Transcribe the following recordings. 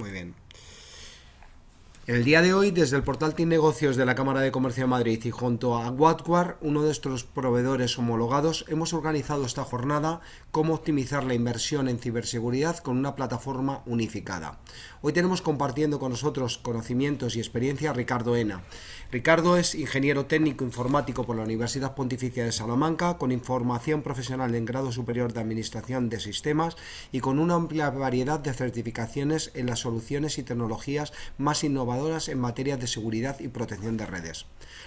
Muy bien el día de hoy, desde el portal Team Negocios de la Cámara de Comercio de Madrid y junto a Watquar, uno de nuestros proveedores homologados, hemos organizado esta jornada Cómo optimizar la inversión en ciberseguridad con una plataforma unificada. Hoy tenemos compartiendo con nosotros conocimientos y experiencia a Ricardo Ena. Ricardo es ingeniero técnico informático por la Universidad Pontificia de Salamanca, con información profesional en grado superior de Administración de Sistemas y con una amplia variedad de certificaciones en las soluciones y tecnologías más innovadoras en materia de seguridad y protección de redes.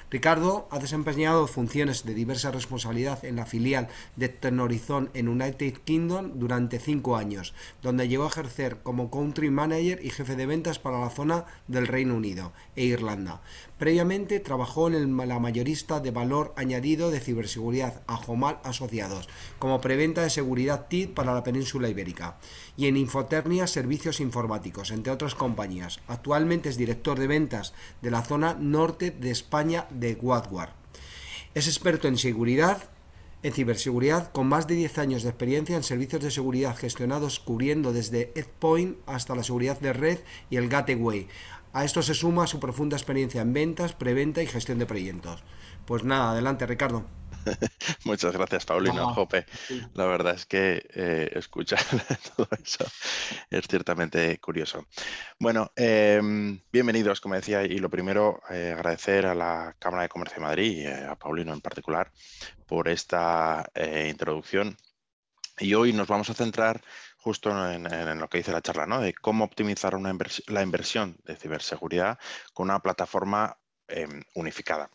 Ricardo ha desempeñado funciones de diversa responsabilidad en la filial de Tenorizón en United Kingdom durante cinco años, donde llegó a ejercer como country manager y jefe de ventas para la zona del Reino Unido e Irlanda. Previamente trabajó en el, la mayorista de valor añadido de ciberseguridad, Ajomal Asociados, como preventa de seguridad TID para la península ibérica, y en Infoternia Servicios Informáticos, entre otras compañías. Actualmente es director de ventas de la zona norte de España de Guardwar Es experto en seguridad, en ciberseguridad con más de 10 años de experiencia en servicios de seguridad gestionados cubriendo desde Edpoint hasta la seguridad de red y el Gateway, a esto se suma su profunda experiencia en ventas, preventa y gestión de proyectos. Pues nada, adelante Ricardo. Muchas gracias, Paulino. la verdad es que eh, escuchar todo eso es ciertamente curioso. Bueno, em, bienvenidos, como decía, y lo primero, eh, agradecer a la Cámara de Comercio de Madrid y eh, a Paulino en particular por esta introducción. Y hoy nos vamos a centrar justo en, lo que dice la charla, ¿no? De cómo optimizar la inversión de ciberseguridad con una plataforma em, unificada.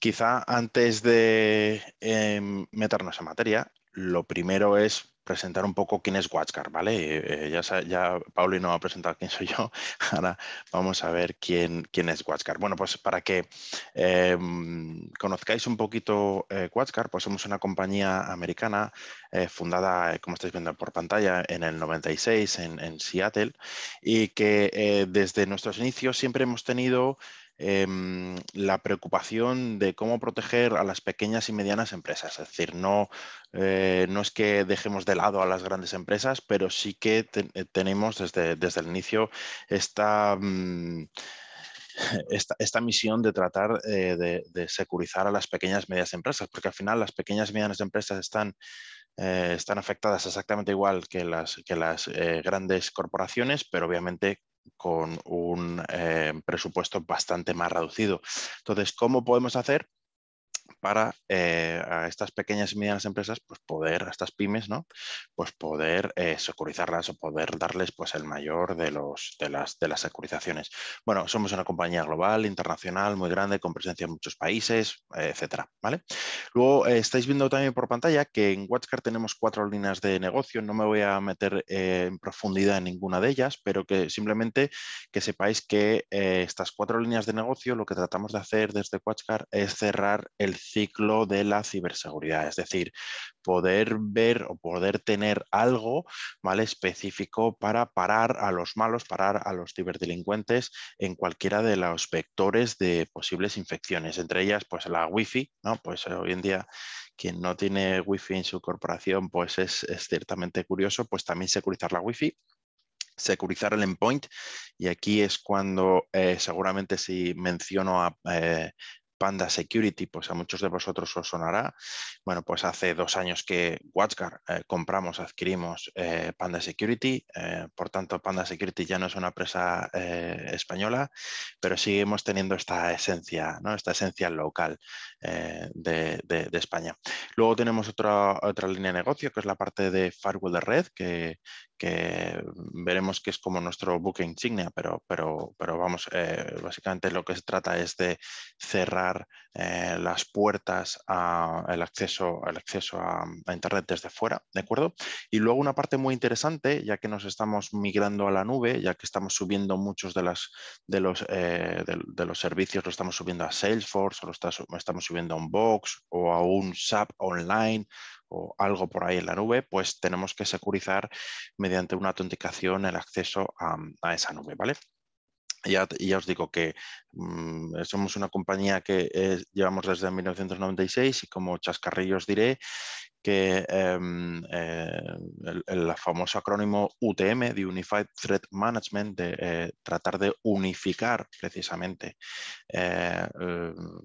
Quizá antes de em, meternos en materia, lo primero es presentar un poco quién es Watchcar, ¿vale? Eh, eh, ya ya, Pauli nos ha presentado quién soy yo, ahora vamos a ver quién, quién es Watchcar. Bueno, pues para que eh, mm, conozcáis un poquito eh, pues somos una compañía americana fundada, como estáis viendo por pantalla, en el 96 en, en Seattle y que desde nuestros inicios siempre hemos tenido Em, la preocupación de cómo proteger a las pequeñas y medianas empresas. Es decir, no, eh, no es que dejemos de lado a las grandes empresas, pero sí que eh, tenemos desde, el inicio mm, esta... esta, misión de tratar eh, de, securizar a las pequeñas y medianas empresas, porque al final las pequeñas y medianas empresas están, están afectadas exactamente igual que las, que las grandes corporaciones, pero obviamente con un eh, presupuesto bastante más reducido. Entonces, ¿cómo podemos hacer para eh, a estas pequeñas y medianas empresas, pues poder, a estas pymes, ¿no? Pues poder eh, securizarlas o poder darles pues el mayor de, los, de, las, de las securizaciones. Bueno, somos una compañía global, internacional, muy grande, con presencia en muchos países, etcétera, ¿vale? Luego eh, estáis viendo también por pantalla que en Watchcard tenemos cuatro líneas de negocio, no me voy a meter en profundidad en ninguna de ellas, pero que simplemente que sepáis que estas cuatro líneas de negocio lo que tratamos de hacer desde Watchcard es cerrar el ciclo de la ciberseguridad, es decir, poder ver o poder tener algo específico para parar a los malos, parar a los ciberdelincuentes en cualquiera de los vectores de posibles infecciones, entre ellas pues la wifi, ¿no? pues hoy en día quien no tiene wifi en su corporación pues es, ciertamente curioso, pues también securizar la wifi securizar el endpoint y aquí es cuando eh, seguramente si menciono a, eh, Panda Security, pues a muchos de vosotros os sonará. Bueno, pues hace dos años que WatchGuard eh, compramos, adquirimos eh, Panda Security. Eh, por tanto, Panda Security ya no es una empresa española, pero seguimos teniendo esta esencia, ¿no? esta esencia local de, España. Luego tenemos otra, otra línea de negocio, que es la parte de firewall de red, que, veremos que es como nuestro buque insignia, pero, pero, pero vamos, básicamente lo que se trata es de cerrar eh, las puertas al acceso, el acceso a, Internet desde fuera, ¿de acuerdo? Y luego una parte muy interesante, ya que nos estamos migrando a la nube, ya que estamos subiendo muchos de, las, de, los, eh, de, los servicios, lo estamos subiendo a Salesforce, o lo estamos subiendo a un Box o a un SAP online o algo por ahí en la nube, pues tenemos que securizar mediante una autenticación el acceso a, esa nube, ¿vale? Ya, ya, os digo que Mm, eh, somos una compañía que eh, llevamos desde 1996 y como chascarrillos diré que em, eh, el, famoso acrónimo UTM de Unified Threat Management, de tratar de unificar precisamente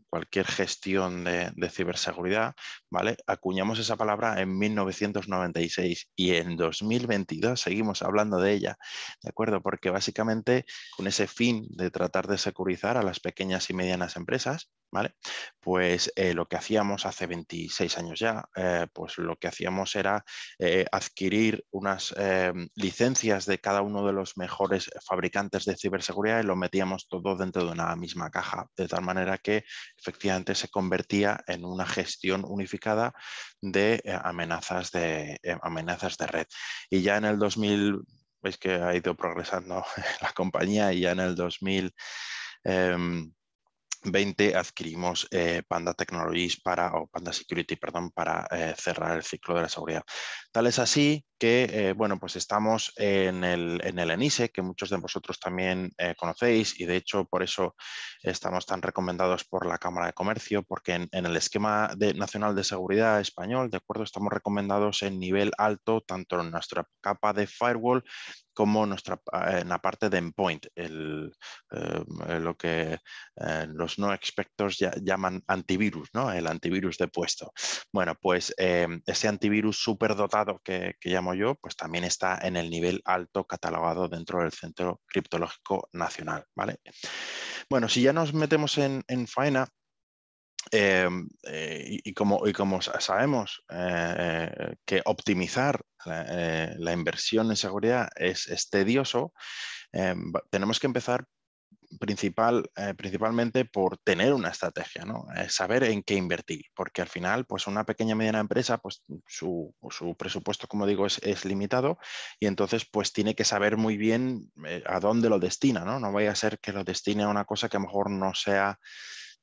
cualquier gestión de, de, ciberseguridad, ¿vale? acuñamos esa palabra en 1996 y en 2022 seguimos hablando de ella, ¿de acuerdo? Porque básicamente con ese fin de tratar de securizar a las pequeñas y medianas empresas, ¿vale? Pues eh, lo que hacíamos hace 26 años ya, eh, pues lo que hacíamos era eh, adquirir unas licencias de cada uno de los mejores fabricantes de ciberseguridad y lo metíamos todo dentro de una misma caja, de tal manera que efectivamente se convertía en una gestión unificada de amenazas de amenazas de red. Y ya en el 2000 veis que ha ido progresando la compañía y ya en el 2000 20 em, adquirimos eh, Panda Technologies para, o Panda Security, perdón, para eh, cerrar el ciclo de la seguridad. Tal es así eh, bueno, pues estamos en el, en ENISE, que muchos de vosotros también eh, conocéis y de hecho por eso estamos tan recomendados por la Cámara de Comercio, porque en, el esquema nacional de seguridad español, de acuerdo, estamos recomendados en nivel alto, tanto en nuestra capa de firewall como nuestra, eh, en la parte de endpoint, lo que los no expertos llaman antivirus, ¿no? el antivirus de puesto. Bueno, pues ese antivirus superdotado que, que llamamos yo, pues también está en el nivel alto catalogado dentro del Centro Criptológico Nacional. ¿vale? Bueno, si ya nos metemos en, faena, em, eh, y, como, como, sabemos eh, eh, que optimizar la, inversión en seguridad es, es tedioso, em, tenemos que empezar eh, principalmente por tener una estrategia, ¿no? Eh, saber en qué invertir, porque al final, pues una pequeña y mediana empresa, pues su, presupuesto, como digo, es, limitado y entonces pues tiene que saber muy bien eh, a dónde lo destina, ¿no? vaya a ser que lo destine a una cosa que a lo mejor no sea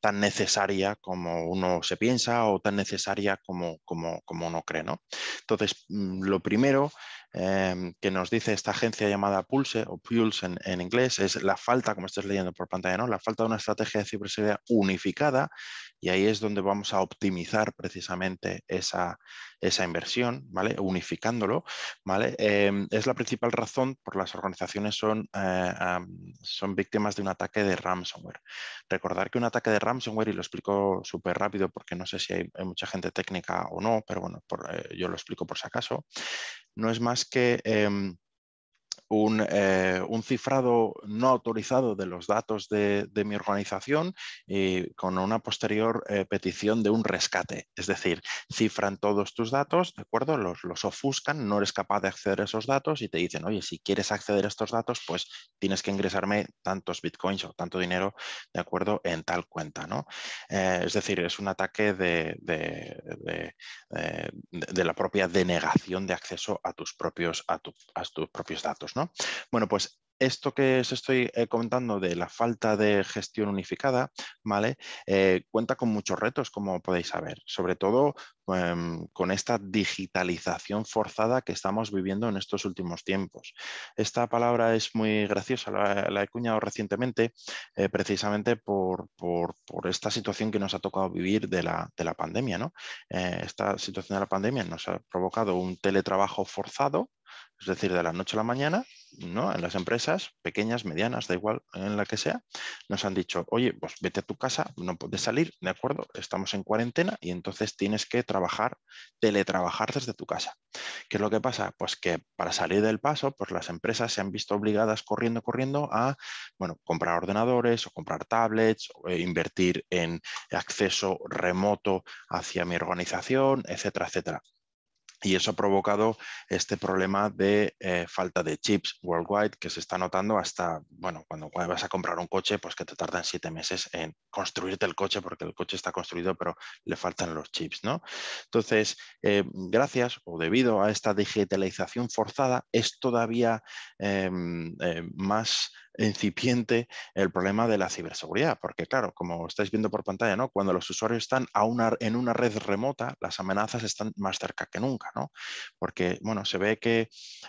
tan necesaria como uno se piensa o tan necesaria como, como, como uno cree, ¿no? Entonces, mm, lo primero Em, que nos dice esta agencia llamada Pulse o Pulse en, inglés es la falta, como estás leyendo por pantalla, ¿no? la falta de una estrategia de ciberseguridad unificada y ahí es donde vamos a optimizar precisamente esa, inversión, ¿vale? Unificándolo, ¿vale? Em, es la principal razón por las organizaciones son, eh, son víctimas de un ataque de ransomware. Recordar que un ataque de ransomware, y lo explico súper rápido porque no sé si hay, mucha gente técnica o no, pero bueno, eh, yo lo explico por si acaso, no es más que em, un, eh, un, cifrado no autorizado de los datos de, mi organización y con una posterior eh, petición de un rescate. Es decir, cifran todos tus datos, ¿de acuerdo? Los, ofuscan, no eres capaz de acceder a esos datos y te dicen, oye, si quieres acceder a estos datos, pues tienes que ingresarme tantos bitcoins o tanto dinero, ¿de acuerdo? En tal cuenta, ¿no? Eh, es decir, es un ataque de, la propia denegación de acceso a tus propios, a a tus propios datos, ¿no? Bueno, pues esto que os estoy eh, comentando de la falta de gestión unificada, ¿vale? Eh, cuenta con muchos retos, como podéis saber, sobre todo em, con esta digitalización forzada que estamos viviendo en estos últimos tiempos. Esta palabra es muy graciosa, la, he cuñado recientemente, eh, precisamente por, esta situación que nos ha tocado vivir de la, de la pandemia, ¿no? esta situación de la pandemia nos ha provocado un teletrabajo forzado, es decir, de la noche a la mañana, ¿no? en las empresas pequeñas, medianas, da igual en la que sea, nos han dicho, oye, pues vete a tu casa, no puedes salir, ¿de acuerdo? Estamos en cuarentena y entonces tienes que trabajar, teletrabajar desde tu casa. ¿Qué es lo que pasa? Pues que para salir del paso, pues las empresas se han visto obligadas corriendo, corriendo a, bueno, comprar ordenadores o comprar tablets, o eh, invertir en acceso remoto hacia mi organización, etcétera, etcétera y eso ha provocado este problema de eh, falta de chips worldwide que se está notando hasta, bueno, cuando vas a comprar un coche, pues que te tardan siete meses en construirte el coche porque el coche está construido pero le faltan los chips, ¿no? Entonces, eh, gracias o debido a esta digitalización forzada es todavía em, eh, más incipiente el problema de la ciberseguridad, porque claro, como estáis viendo por pantalla, cuando los usuarios están en una red remota, las amenazas están más cerca que nunca, ¿no? porque bueno, se ve que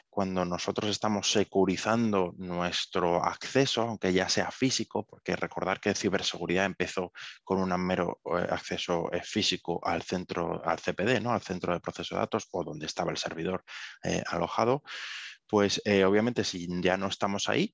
cuando nosotros estamos securizando nuestro acceso, aunque ya sea físico, porque recordar que ciberseguridad empezó con un mero eh, acceso eh, físico al centro, al CPD, ¿no? al centro de proceso de datos o donde estaba el servidor eh, alojado, pues obviamente si ya no estamos ahí,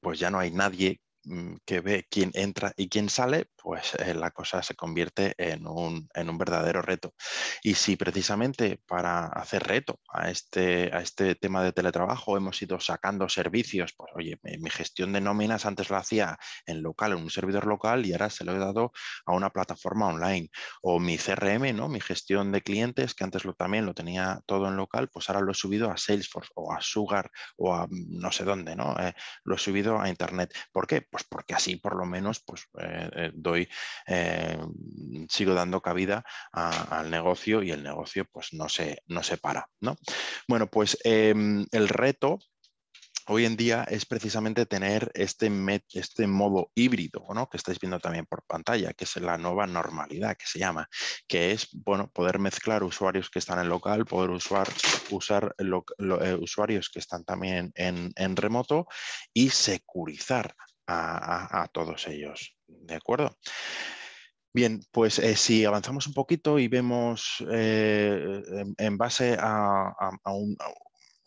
pues ya no hay nadie Mm, que ve quién entra y quién sale, pues eh, la cosa se convierte en un, verdadero reto. Y si precisamente para hacer reto a este, a este tema de teletrabajo hemos ido sacando servicios, pues oye, mi, gestión de nóminas antes lo hacía en local, en un servidor local y ahora se lo he dado a una plataforma online. O mi CRM, ¿no? mi gestión de clientes, que antes lo, también lo tenía todo en local, pues ahora lo he subido a Salesforce o a Sugar o a mm, no sé dónde, ¿no? Eh, lo he subido a Internet. ¿Por qué? pues porque así por lo menos pues, eh, eh, doy, eh, sigo dando cabida al negocio y el negocio pues no se, para. Bueno, pues em, el reto hoy en día es precisamente tener este, este modo híbrido, que estáis viendo también por pantalla, que es la nueva normalidad que se llama, que es bueno, poder mezclar usuarios que están en local, poder usar, usar usuarios que están también en, en, remoto y securizar a, todos ellos. ¿De acuerdo? Bien, pues eh, si avanzamos un poquito y vemos eh, en, base a,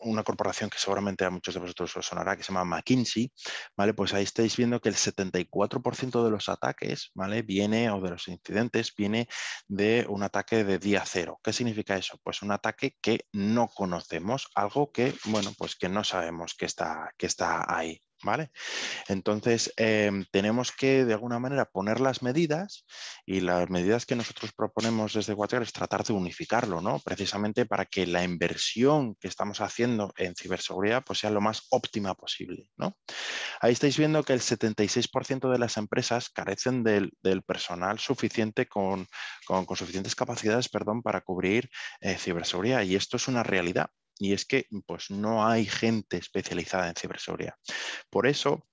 una corporación que seguramente a muchos de vosotros os sonará, que se llama McKinsey, ¿vale? Pues ahí estáis viendo que el 74% de los ataques, ¿vale? Viene, o de los incidentes, viene de un ataque de día cero. ¿Qué significa eso? Pues un ataque que no conocemos, algo que, bueno, pues que no sabemos que está, que está ahí. Entonces, em, tenemos que de alguna manera poner las medidas y las medidas que nosotros proponemos desde Guatemala es tratar de unificarlo, ¿no? Precisamente para que la inversión que estamos haciendo en ciberseguridad pues, sea lo más óptima posible, ¿no? Ahí estáis viendo que el 76% de las empresas carecen del, personal suficiente con, suficientes capacidades, perdón, para cubrir eh, ciberseguridad y esto es una realidad y es que pues, no hay gente especializada en ciberseguridad. Por eso,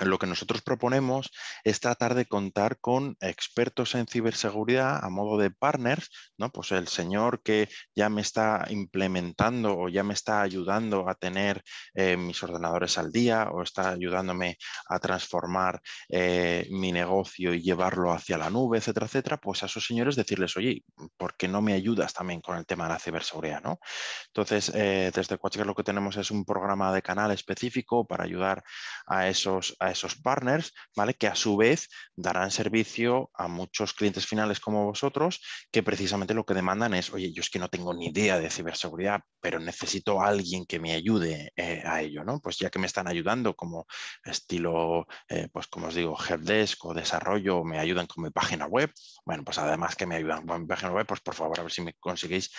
lo que nosotros proponemos es tratar de contar con expertos en ciberseguridad a modo de partners, ¿no? Pues el señor que ya me está implementando o ya me está ayudando a tener eh, mis ordenadores al día o está ayudándome a transformar eh, mi negocio y llevarlo hacia la nube, etcétera, etcétera, pues a esos señores decirles, oye, ¿por qué no me ayudas también con el tema de la ciberseguridad, ¿no? Entonces, eh, desde Quacheca lo que tenemos es un programa de canal específico para ayudar a esos a esos partners, ¿vale? Que a su vez darán servicio a muchos clientes finales como vosotros, que precisamente lo que demandan es, oye, yo es que no tengo ni idea de ciberseguridad, pero necesito a alguien que me ayude eh, a ello, ¿no? Pues ya que me están ayudando como estilo, eh, pues como os digo, helpdesk o desarrollo, me ayudan con mi página web, bueno, pues además que me ayudan con mi página web, pues por favor, a ver si me conseguís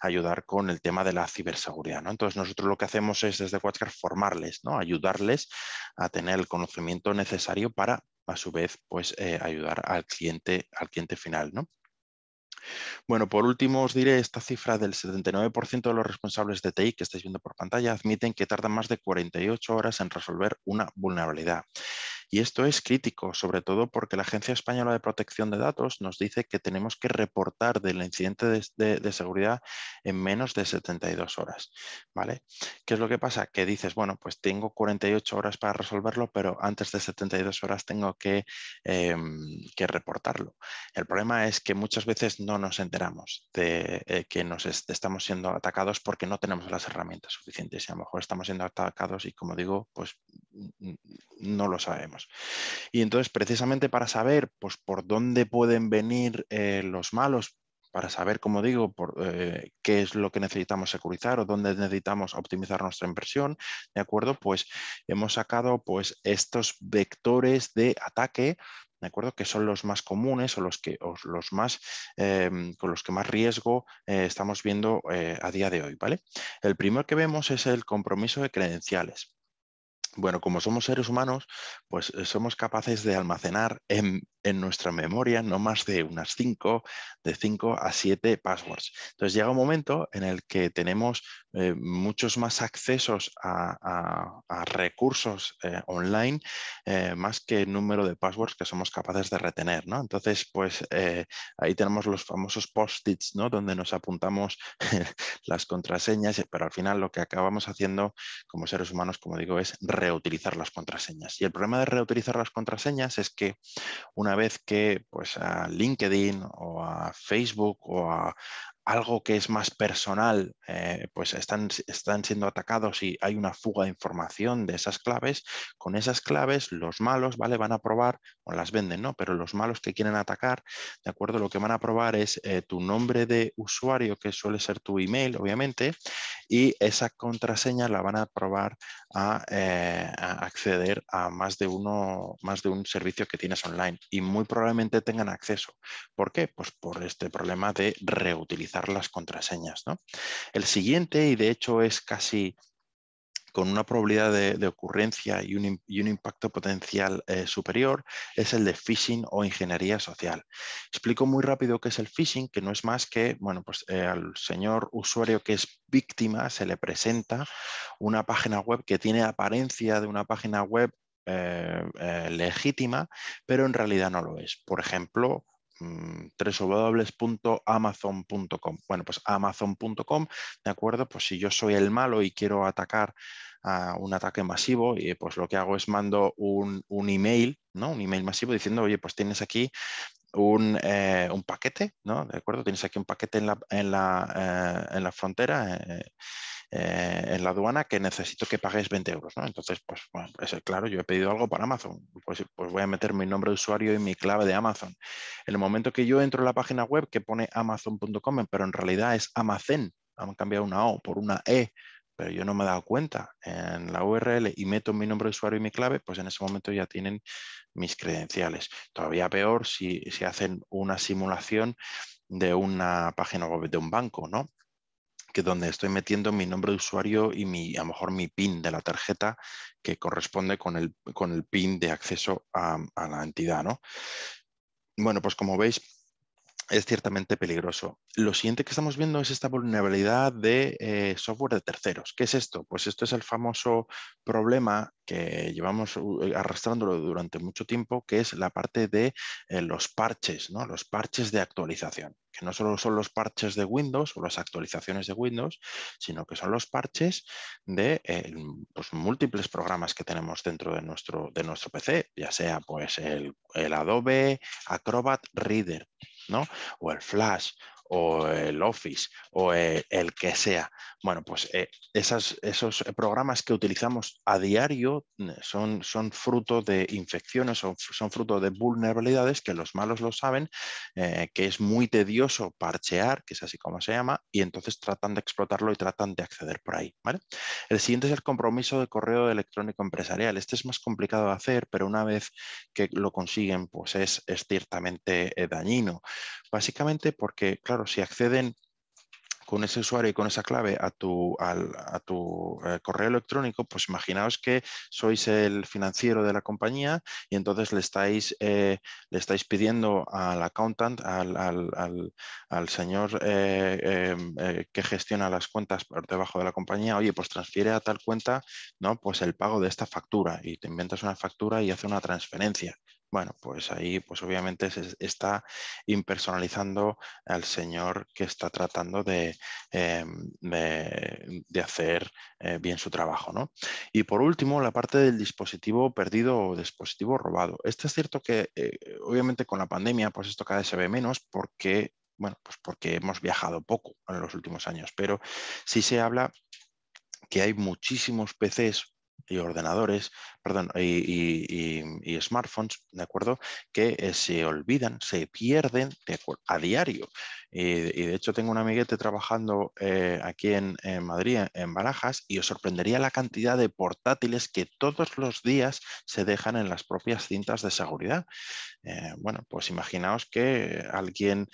ayudar con el tema de la ciberseguridad, ¿no? Entonces nosotros lo que hacemos es desde WhatsApp formarles, ¿no? Ayudarles a tener el conocimiento necesario para, a su vez, pues, eh, ayudar al cliente, al cliente final. ¿no? Bueno, por último os diré esta cifra del 79% de los responsables de TI que estáis viendo por pantalla admiten que tardan más de 48 horas en resolver una vulnerabilidad. Y esto es crítico, sobre todo porque la Agencia Española de Protección de Datos nos dice que tenemos que reportar del incidente de, seguridad en menos de 72 horas. ¿vale? ¿Qué es lo que pasa? Que dices, bueno, pues tengo 48 horas para resolverlo, pero antes de 72 horas tengo em, que, reportarlo. El problema es que muchas veces no nos enteramos de eh, que nos estamos siendo atacados porque no tenemos las herramientas suficientes y a lo mejor estamos siendo atacados y como digo, pues no lo sabemos. Y entonces, precisamente para saber pues, por dónde pueden venir eh, los malos, para saber, como digo, eh, qué es lo que necesitamos securizar o dónde necesitamos optimizar nuestra inversión, ¿de acuerdo? Pues hemos sacado pues, estos vectores de ataque, ¿de acuerdo? Que son los más comunes o los, que, los más, em, con los que más riesgo eh, estamos viendo a día de hoy, ¿vale? El primero que vemos es el compromiso de credenciales. Bueno, como somos seres humanos, pues eh, somos capaces de almacenar en en nuestra memoria no más de unas 5, de 5 a 7 passwords. Entonces llega un momento en el que tenemos eh, muchos más accesos a, recursos eh, online eh, más que el número de passwords que somos capaces de retener. Entonces, pues ahí tenemos los famosos post-its, ¿no? donde nos apuntamos las contraseñas, pero al final lo que acabamos haciendo como seres humanos, como digo, es reutilizar las contraseñas. Y el problema de reutilizar las contraseñas es que una vez que pues, a LinkedIn o a Facebook o a, algo que es más personal, eh, pues están, están siendo atacados y hay una fuga de información de esas claves, con esas claves los malos, ¿vale? Van a probar, o las venden, ¿no? Pero los malos que quieren atacar, ¿de acuerdo? Lo que van a probar es eh, tu nombre de usuario, que suele ser tu email, obviamente, y esa contraseña la van a probar eh, a, acceder a más de, uno, más de un servicio que tienes online y muy probablemente tengan acceso. ¿Por qué? Pues por este problema de reutilización las contraseñas. El siguiente, y de hecho es casi con una probabilidad de, ocurrencia y un, impacto potencial eh, superior es el de phishing o ingeniería social. Explico muy rápido qué es el phishing, que no es más que, bueno, pues eh, al señor usuario que es víctima se le presenta una página web que tiene apariencia de una página web eh, legítima, pero en realidad no lo es. Por ejemplo, Mm, www.amazon.com. Bueno, pues amazon.com, ¿de acuerdo? Pues si yo soy el malo y quiero atacar a un ataque masivo, y eh, pues lo que hago es mando un, email, ¿no? Un email masivo diciendo, oye, pues tienes aquí eh, un, paquete, ¿no? ¿De acuerdo? Tienes aquí un paquete en la, en la, eh, frontera. Eh, en la aduana que necesito que pagues 20 euros. ¿no? Entonces, pues es pues, eh, claro, yo he pedido algo para Amazon, pues, eh, pues, voy a meter mi nombre de usuario y mi clave de Amazon. En el momento que yo entro en la página web que pone amazon.com, pero en realidad es Amazon, han cambiado una O por una E, pero yo no me he dado cuenta en la URL y meto mi nombre de usuario y mi clave, pues en ese momento ya tienen mis credenciales. Todavía peor si, si hacen una simulación de una página web de un banco, ¿no? que donde estoy metiendo mi nombre de usuario y mi, a lo mejor mi PIN de la tarjeta que corresponde con el, con el PIN de acceso a, la entidad. Bueno, pues como veis, es ciertamente peligroso. Lo siguiente que estamos viendo es esta vulnerabilidad de eh, software de terceros. ¿Qué es esto? Pues esto es el famoso problema que llevamos uh, eh, arrastrándolo durante mucho tiempo, que es la parte de eh, los parches, ¿no? los parches de actualización, que no solo son los parches de Windows o las actualizaciones de Windows, sino que son los parches de los pues, múltiples programas que tenemos dentro de nuestro, de nuestro PC, ya sea pues, el Adobe Acrobat Reader, ¿no? O el flash o el Office o eh, el, que sea. Bueno, pues eh, esos eh, programas que utilizamos a diario mm, son, son fruto de infecciones, son, son fruto de vulnerabilidades que los malos lo saben, que es muy tedioso parchear, que es así como se llama, y entonces tratan de explotarlo y tratan de acceder por ahí. ¿vale? El siguiente es el compromiso de correo electrónico empresarial. Este es más complicado de hacer, pero una vez que lo consiguen, pues es, es ciertamente dañino. Básicamente porque, claro, si acceden con ese usuario y con esa clave a tu, eh, correo electrónico, pues imaginaos que sois el financiero de la compañía y entonces le estáis, eh, pidiendo al accountant, al, señor eh, que gestiona las cuentas por debajo de la compañía, oye, pues transfiere a tal cuenta pues el pago de esta factura y te inventas una factura y hace una transferencia. Bueno, pues ahí pues obviamente se está impersonalizando al señor que está tratando de, eh, de, hacer eh, bien su trabajo. Y por último, la parte del dispositivo perdido o dispositivo robado. Este es cierto que eh, obviamente con la pandemia pues esto cada vez se ve menos porque, bueno, pues porque hemos viajado poco en los últimos años, pero sí se habla que hay muchísimos PCs y ordenadores, perdón, y, smartphones, ¿de acuerdo? Que eh, se olvidan, se pierden a diario. Y, de hecho tengo un amiguete trabajando eh, aquí en, Madrid, en Barajas, y os sorprendería la cantidad de portátiles que todos los días se dejan en las propias cintas de seguridad. Eh, bueno, pues imaginaos que alguien...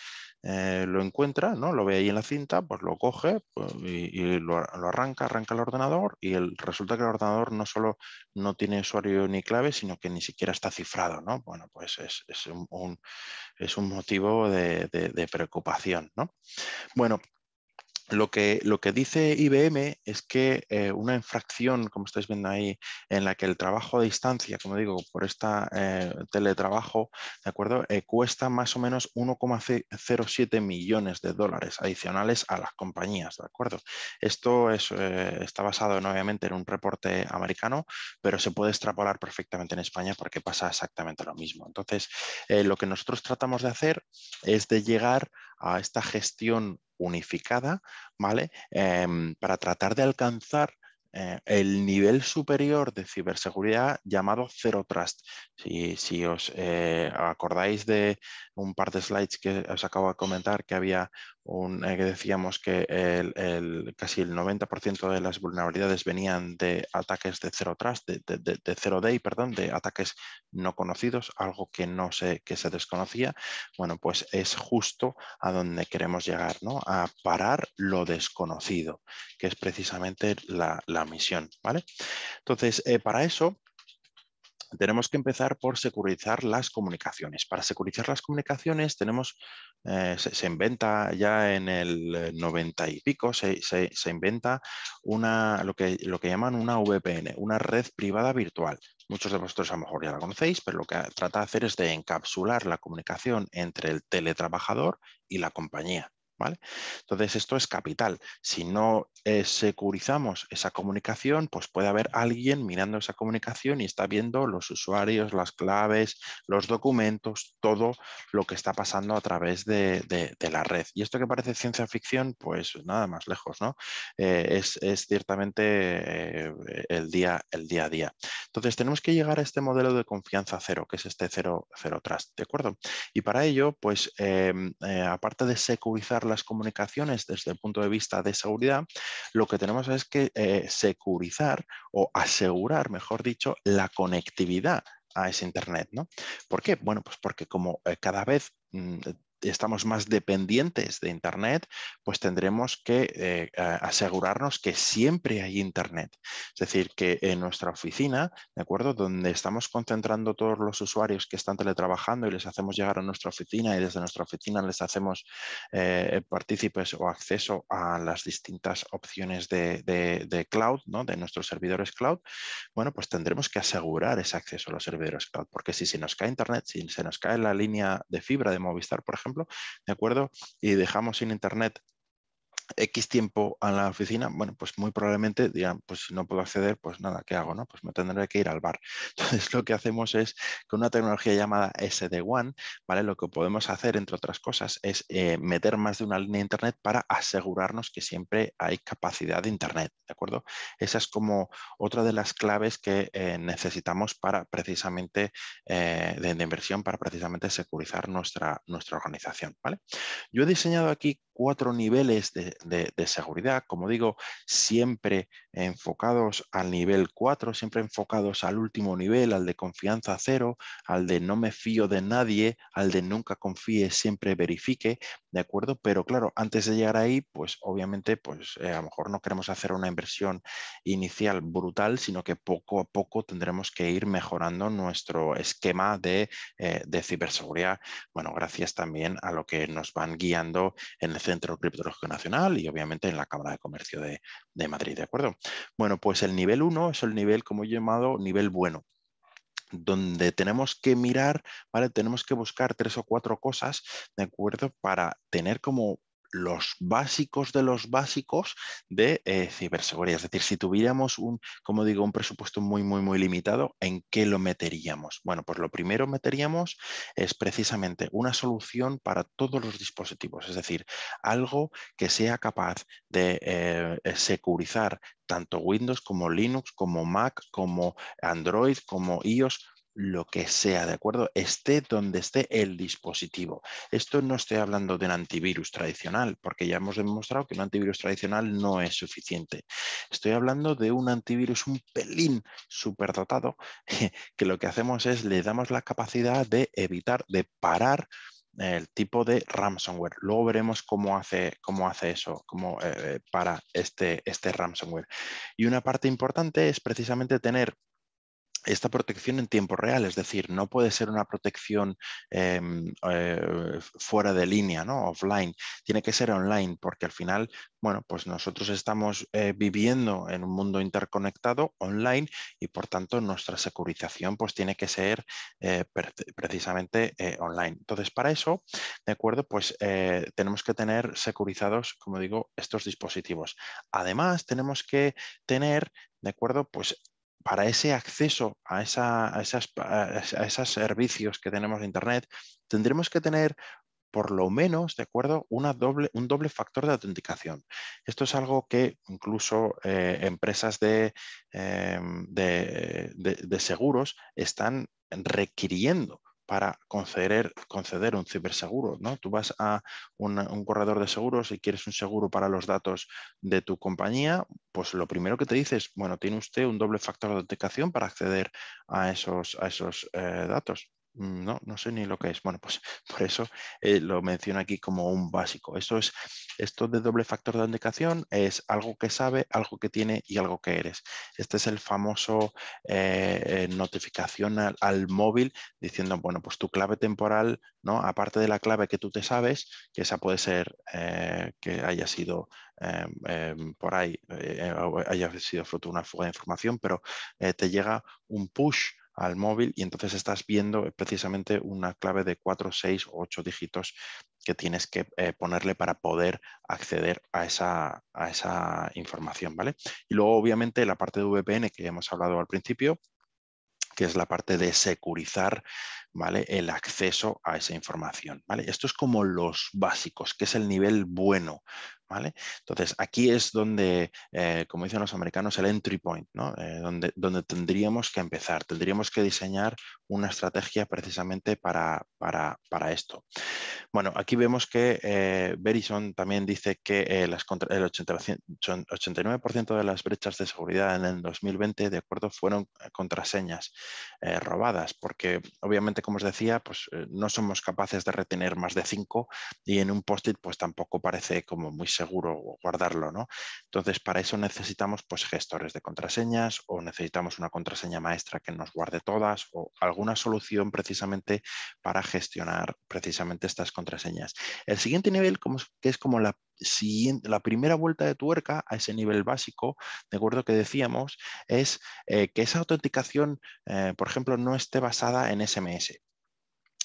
Eh, lo encuentra, ¿no? lo ve ahí en la cinta, pues lo coge pues, y, lo, arranca, arranca el ordenador y resulta que el ordenador no solo no tiene usuario ni clave, sino que ni siquiera está cifrado. Bueno, pues es, un, motivo de preocupación ¿no? Bueno, lo que, lo que, dice IBM es que eh, una infracción, como estáis viendo ahí, en la que el trabajo a distancia, como digo, por esta eh, teletrabajo, ¿de acuerdo? Eh, cuesta más o menos 1,07 millones de dólares adicionales a las compañías, ¿de acuerdo? Esto está basado, obviamente, en un reporte americano, pero se puede extrapolar perfectamente en España porque pasa exactamente lo mismo. Entonces, lo que nosotros tratamos de hacer es de llegar a esta gestión unificada, ¿vale? Em, para tratar de alcanzar eh, el nivel superior de ciberseguridad llamado Zero Trust. Si, os eh, acordáis de un par de slides que os acabo de comentar que había eh, que decíamos que el, casi el 90% de las vulnerabilidades venían de ataques de cero trust, de, de, de, day, perdón, de ataques no conocidos, algo que no se, que se desconocía. Bueno, pues es justo a donde queremos llegar, ¿no? A parar lo desconocido, que es precisamente la, misión, ¿vale? Entonces, eh, para eso tenemos que empezar por securizar las comunicaciones. Para securizar las comunicaciones tenemos, eh, se, inventa ya en el 90 eh, y pico, se, se inventa una, lo, que, lo que llaman una VPN, una red privada virtual. Muchos de vosotros a lo mejor ya la conocéis, pero lo que trata de hacer es de encapsular la comunicación entre el teletrabajador y la compañía. Entonces, esto es capital. Si no eh, securizamos esa comunicación, pues puede haber alguien mirando esa comunicación y está viendo los usuarios, las claves, los documentos, todo lo que está pasando a través de, la red. Y esto que parece ciencia ficción, pues nada más lejos, ¿no? Eh, es, ciertamente eh, el, día, el día a día. Entonces, tenemos que llegar a este modelo de confianza cero, que es este cero, cero trust, ¿de acuerdo? Y para ello, pues em, aparte de securizar las comunicaciones desde el punto de vista de seguridad, lo que tenemos es que eh, securizar o asegurar, mejor dicho, la conectividad a ese Internet. ¿no? ¿Por qué? Bueno, pues porque como eh, cada vez mm, estamos más dependientes de Internet, pues tendremos que eh, asegurarnos que siempre hay Internet. Es decir, que en nuestra oficina, ¿de acuerdo? Donde estamos concentrando todos los usuarios que están teletrabajando y les hacemos llegar a nuestra oficina y desde nuestra oficina les hacemos eh, partícipes o acceso a las distintas opciones de, de cloud, ¿no? De nuestros servidores cloud, bueno, pues tendremos que asegurar ese acceso a los servidores cloud, porque si se nos cae Internet, si se nos cae la línea de fibra de Movistar, por ejemplo, ¿de acuerdo? Y dejamos sin internet X tiempo a la oficina, bueno, pues muy probablemente digan, pues si no puedo acceder, pues nada, ¿qué hago? No? Pues me tendré que ir al bar. Entonces lo que hacemos es, con una tecnología llamada SD-WAN, ¿vale? Lo que podemos hacer, entre otras cosas, es eh, meter más de una línea de Internet para asegurarnos que siempre hay capacidad de Internet, ¿de acuerdo? Esa es como otra de las claves que eh, necesitamos para precisamente, eh, de, inversión, para precisamente securizar nuestra, nuestra organización, ¿vale? Yo he diseñado aquí cuatro niveles de, seguridad, como digo, siempre enfocados al nivel cuatro siempre enfocados al último nivel, al de confianza cero, al de no me fío de nadie, al de nunca confíe, siempre verifique, ¿de acuerdo? Pero claro, antes de llegar ahí, pues obviamente, pues eh, a lo mejor no queremos hacer una inversión inicial brutal, sino que poco a poco tendremos que ir mejorando nuestro esquema de, eh, de ciberseguridad, bueno, gracias también a lo que nos van guiando en el Centro Criptológico Nacional y obviamente en la Cámara de Comercio de, Madrid, ¿de acuerdo? Bueno, pues el nivel 1 es el nivel, como he llamado, nivel bueno donde tenemos que mirar, ¿vale? Tenemos que buscar tres o cuatro cosas, ¿de acuerdo? Para tener como los básicos de los básicos de eh, ciberseguridad. Es decir, si tuviéramos un, como digo, un presupuesto muy, muy, muy limitado, ¿en qué lo meteríamos? Bueno, pues lo primero meteríamos es precisamente una solución para todos los dispositivos, es decir, algo que sea capaz de eh, eh, securizar tanto Windows como Linux, como Mac, como Android, como iOS, lo que sea, ¿de acuerdo? Esté donde esté el dispositivo. Esto no estoy hablando de un antivirus tradicional, porque ya hemos demostrado que un antivirus tradicional no es suficiente. Estoy hablando de un antivirus un pelín superdotado, que lo que hacemos es le damos la capacidad de evitar, de parar el tipo de ransomware. Luego veremos cómo hace, cómo hace eso, cómo eh, eh, para este, este ransomware. Y una parte importante es precisamente tener esta protección en tiempo real, es decir, no puede ser una protección em, eh, fuera de línea, ¿no? Offline, tiene que ser online, porque al final, bueno, pues nosotros estamos eh, viviendo en un mundo interconectado online y por tanto nuestra securización pues tiene que ser eh, precisamente online. Entonces, para eso, de acuerdo, pues tenemos que tener securizados, como digo, estos dispositivos. Además, tenemos que tener, de acuerdo, pues para ese acceso a, esos servicios que tenemos de Internet, tendremos que tener por lo menos, ¿de acuerdo?, un doble factor de autenticación. Esto es algo que incluso eh, empresas em, de seguros están requiriendo para conceder, conceder un ciberseguro. ¿no? Tú vas a un, corredor de seguros y quieres un seguro para los datos de tu compañía, pues lo primero que te dice es, bueno, tiene usted un doble factor de autenticación para acceder a esos, a esos eh, datos. Mm, no, no sé ni lo que es. Bueno, pues por eso eh, lo menciono aquí como un básico. Esto, es, esto de doble factor de indicación es algo que sabe, algo que tiene y algo que eres. Este es el famoso eh, notificación al, móvil diciendo, bueno, pues tu clave temporal, ¿no? aparte de la clave que tú te sabes, que esa puede ser eh, que haya sido por ahí, haya sido fruto de una fuga de información, pero te llega un push al móvil y entonces estás viendo eh, precisamente una clave de 4, 6 o 8 dígitos que tienes que eh, ponerle para poder acceder a esa, a esa información. ¿vale? Y luego obviamente la parte de VPN que hemos hablado al principio, que es la parte de securizar ¿vale? el acceso a esa información. ¿vale? Esto es como los básicos, que es el nivel bueno entonces, aquí es donde, eh, como dicen los americanos, el entry point, eh, donde, donde, tendríamos que empezar, tendríamos que diseñar una estrategia precisamente para, para, esto. Bueno, aquí vemos que eh, Verizon también dice que eh, el 89% de las brechas de seguridad en el 2020, de acuerdo, fueron contraseñas robadas, porque obviamente, como os decía, pues no somos capaces de retener más de 5 y en un post-it pues tampoco parece como muy seguro guardarlo, ¿no? Entonces, para eso necesitamos pues, gestores de contraseñas o necesitamos una contraseña maestra que nos guarde todas o alguna solución precisamente para gestionar precisamente estas contraseñas. El siguiente nivel, que es como la la primera vuelta de tuerca a ese nivel básico, de acuerdo que decíamos, es eh, que esa autenticación, eh, por ejemplo, no esté basada en SMS.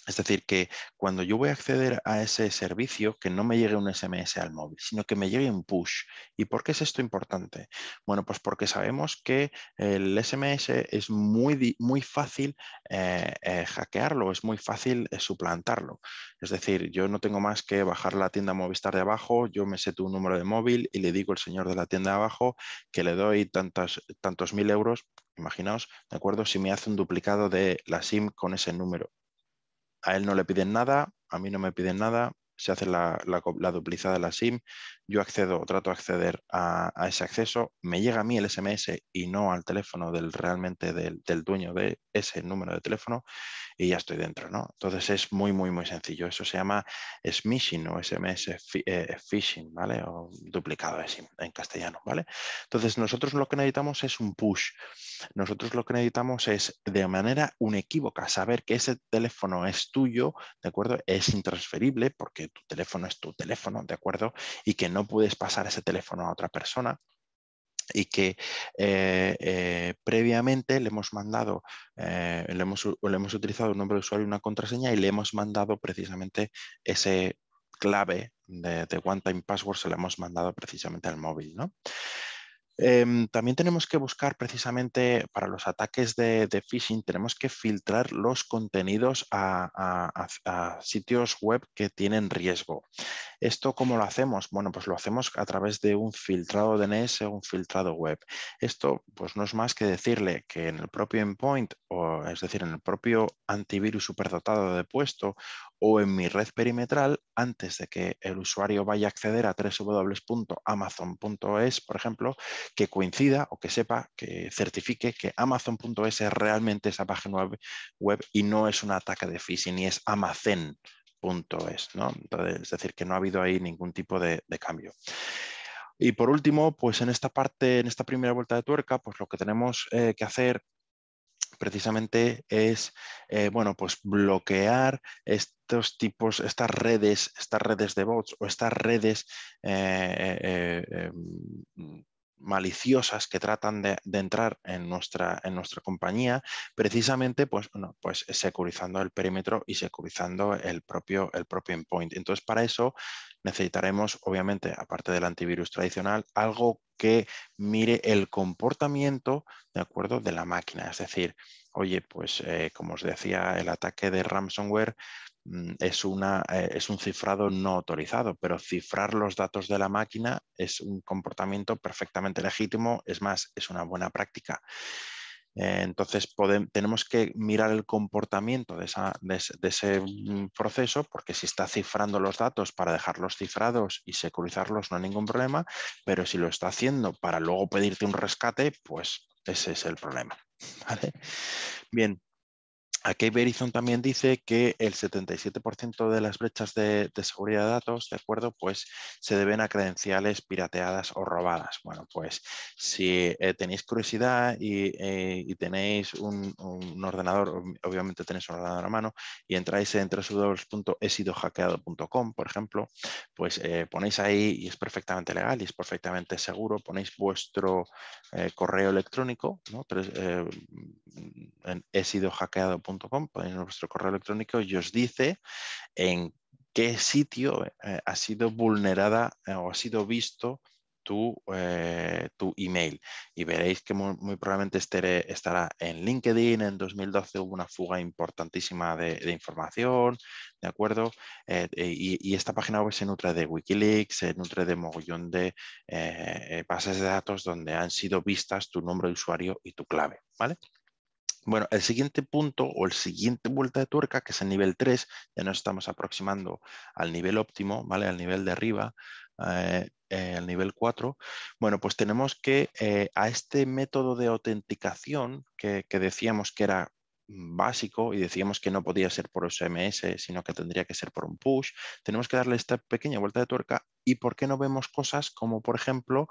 Es decir, que cuando yo voy a acceder a ese servicio, que no me llegue un SMS al móvil, sino que me llegue un push. ¿Y por qué es esto importante? Bueno, pues porque sabemos que el SMS es muy, muy fácil eh, eh, hackearlo, es muy fácil eh, suplantarlo. Es decir, yo no tengo más que bajar la tienda Movistar de abajo, yo me sé tu número de móvil y le digo al señor de la tienda de abajo que le doy tantos mil euros imaginaos, ¿de acuerdo? Si me hace un duplicado de la SIM con ese número, a él no le piden nada, a mí no me piden nada, se hace la, la, duplicada de la SIM, yo accedo o trato de acceder a, ese acceso, me llega a mí el SMS y no al teléfono del realmente del, del dueño de ese número de teléfono y ya estoy dentro, ¿no? Entonces es muy, muy, muy sencillo. Eso se llama smishing o SMS eh, phishing, ¿vale? O duplicado en castellano, ¿vale? Entonces nosotros lo que necesitamos es un push. Nosotros lo que necesitamos es de manera unequívoca saber que ese teléfono es tuyo, ¿de acuerdo? Es intransferible porque tu teléfono es tu teléfono, ¿de acuerdo? Y que no puedes pasar ese teléfono a otra persona, y que eh, eh, previamente le hemos mandado, eh, le, hemos, utilizado un nombre de usuario y una contraseña y le hemos mandado precisamente ese clave de, de One Time Password, se le hemos mandado precisamente al móvil. Em, también tenemos que buscar precisamente para los ataques de, phishing, tenemos que filtrar los contenidos a, sitios web que tienen riesgo. ¿Esto cómo lo hacemos? Bueno, pues lo hacemos a través de un filtrado DNS o un filtrado web. Esto pues no es más que decirle que en el propio endpoint, o es decir, en el propio antivirus superdotado de puesto o en mi red perimetral antes de que el usuario vaya a acceder a www.amazon.es, por ejemplo, que coincida o que sepa, que certifique que amazon.es es realmente esa página web y no es un ataque de phishing y es amazon.es, ¿no? es decir, que no ha habido ahí ningún tipo de, cambio. Y por último, pues en esta parte, en esta primera vuelta de tuerca, pues lo que tenemos eh, que hacer precisamente es, eh, bueno, pues bloquear estos tipos, estas redes, estas redes de bots o estas redes eh, eh, maliciosas que tratan de, entrar en nuestra, compañía, precisamente pues, bueno pues securizando el perímetro y securizando el propio, el propio endpoint. Entonces, para eso necesitaremos, obviamente, aparte del antivirus tradicional, algo que mire el comportamiento de acuerdo de la máquina. Es decir, oye, pues eh, como os decía, el ataque de ransomware Mm, es, una, eh, es un cifrado no autorizado, pero cifrar los datos de la máquina es un comportamiento perfectamente legítimo, es más, es una buena práctica. Eh, entonces tenemos que mirar el comportamiento de, esa, de, ese, mm, proceso, porque si está cifrando los datos para dejarlos cifrados y securizarlos no hay ningún problema, pero si lo está haciendo para luego pedirte un rescate, pues ese es el problema. Bien, Aquí Verizon también dice que el 77% de las brechas de, seguridad de datos, de acuerdo, pues se deben a credenciales pirateadas o robadas. Bueno, pues si eh, tenéis curiosidad y, eh, tenéis un, ordenador, obviamente tenéis un ordenador a mano, y entráis en www.esidohackeado.com, por ejemplo, pues eh, ponéis ahí, y es perfectamente legal y es perfectamente seguro, ponéis vuestro correo electrónico, ¿no? en esidohackeado.com ponéis nuestro correo electrónico y os dice en qué sitio eh, ha sido vulnerada eh, o ha sido visto tu, eh, tu, email. Y veréis que muy, probablemente estará en LinkedIn. En 2012 hubo una fuga importantísima de, información, ¿de acuerdo? y, esta página web se nutre de Wikileaks, se nutre de mogollón de bases de datos donde han sido vistas tu nombre de usuario y tu clave, ¿vale? Bueno, el siguiente punto o el siguiente vuelta de tuerca, que es el nivel 3, ya nos estamos aproximando al nivel óptimo, ¿vale? Al nivel de arriba, eh, eh, al nivel 4. Bueno, pues tenemos que eh, a este método de autenticación que decíamos que era básico y decíamos que no podía ser por SMS, sino que tendría que ser por un push. Tenemos que darle esta pequeña vuelta de tuerca y por qué no vemos cosas como, por ejemplo,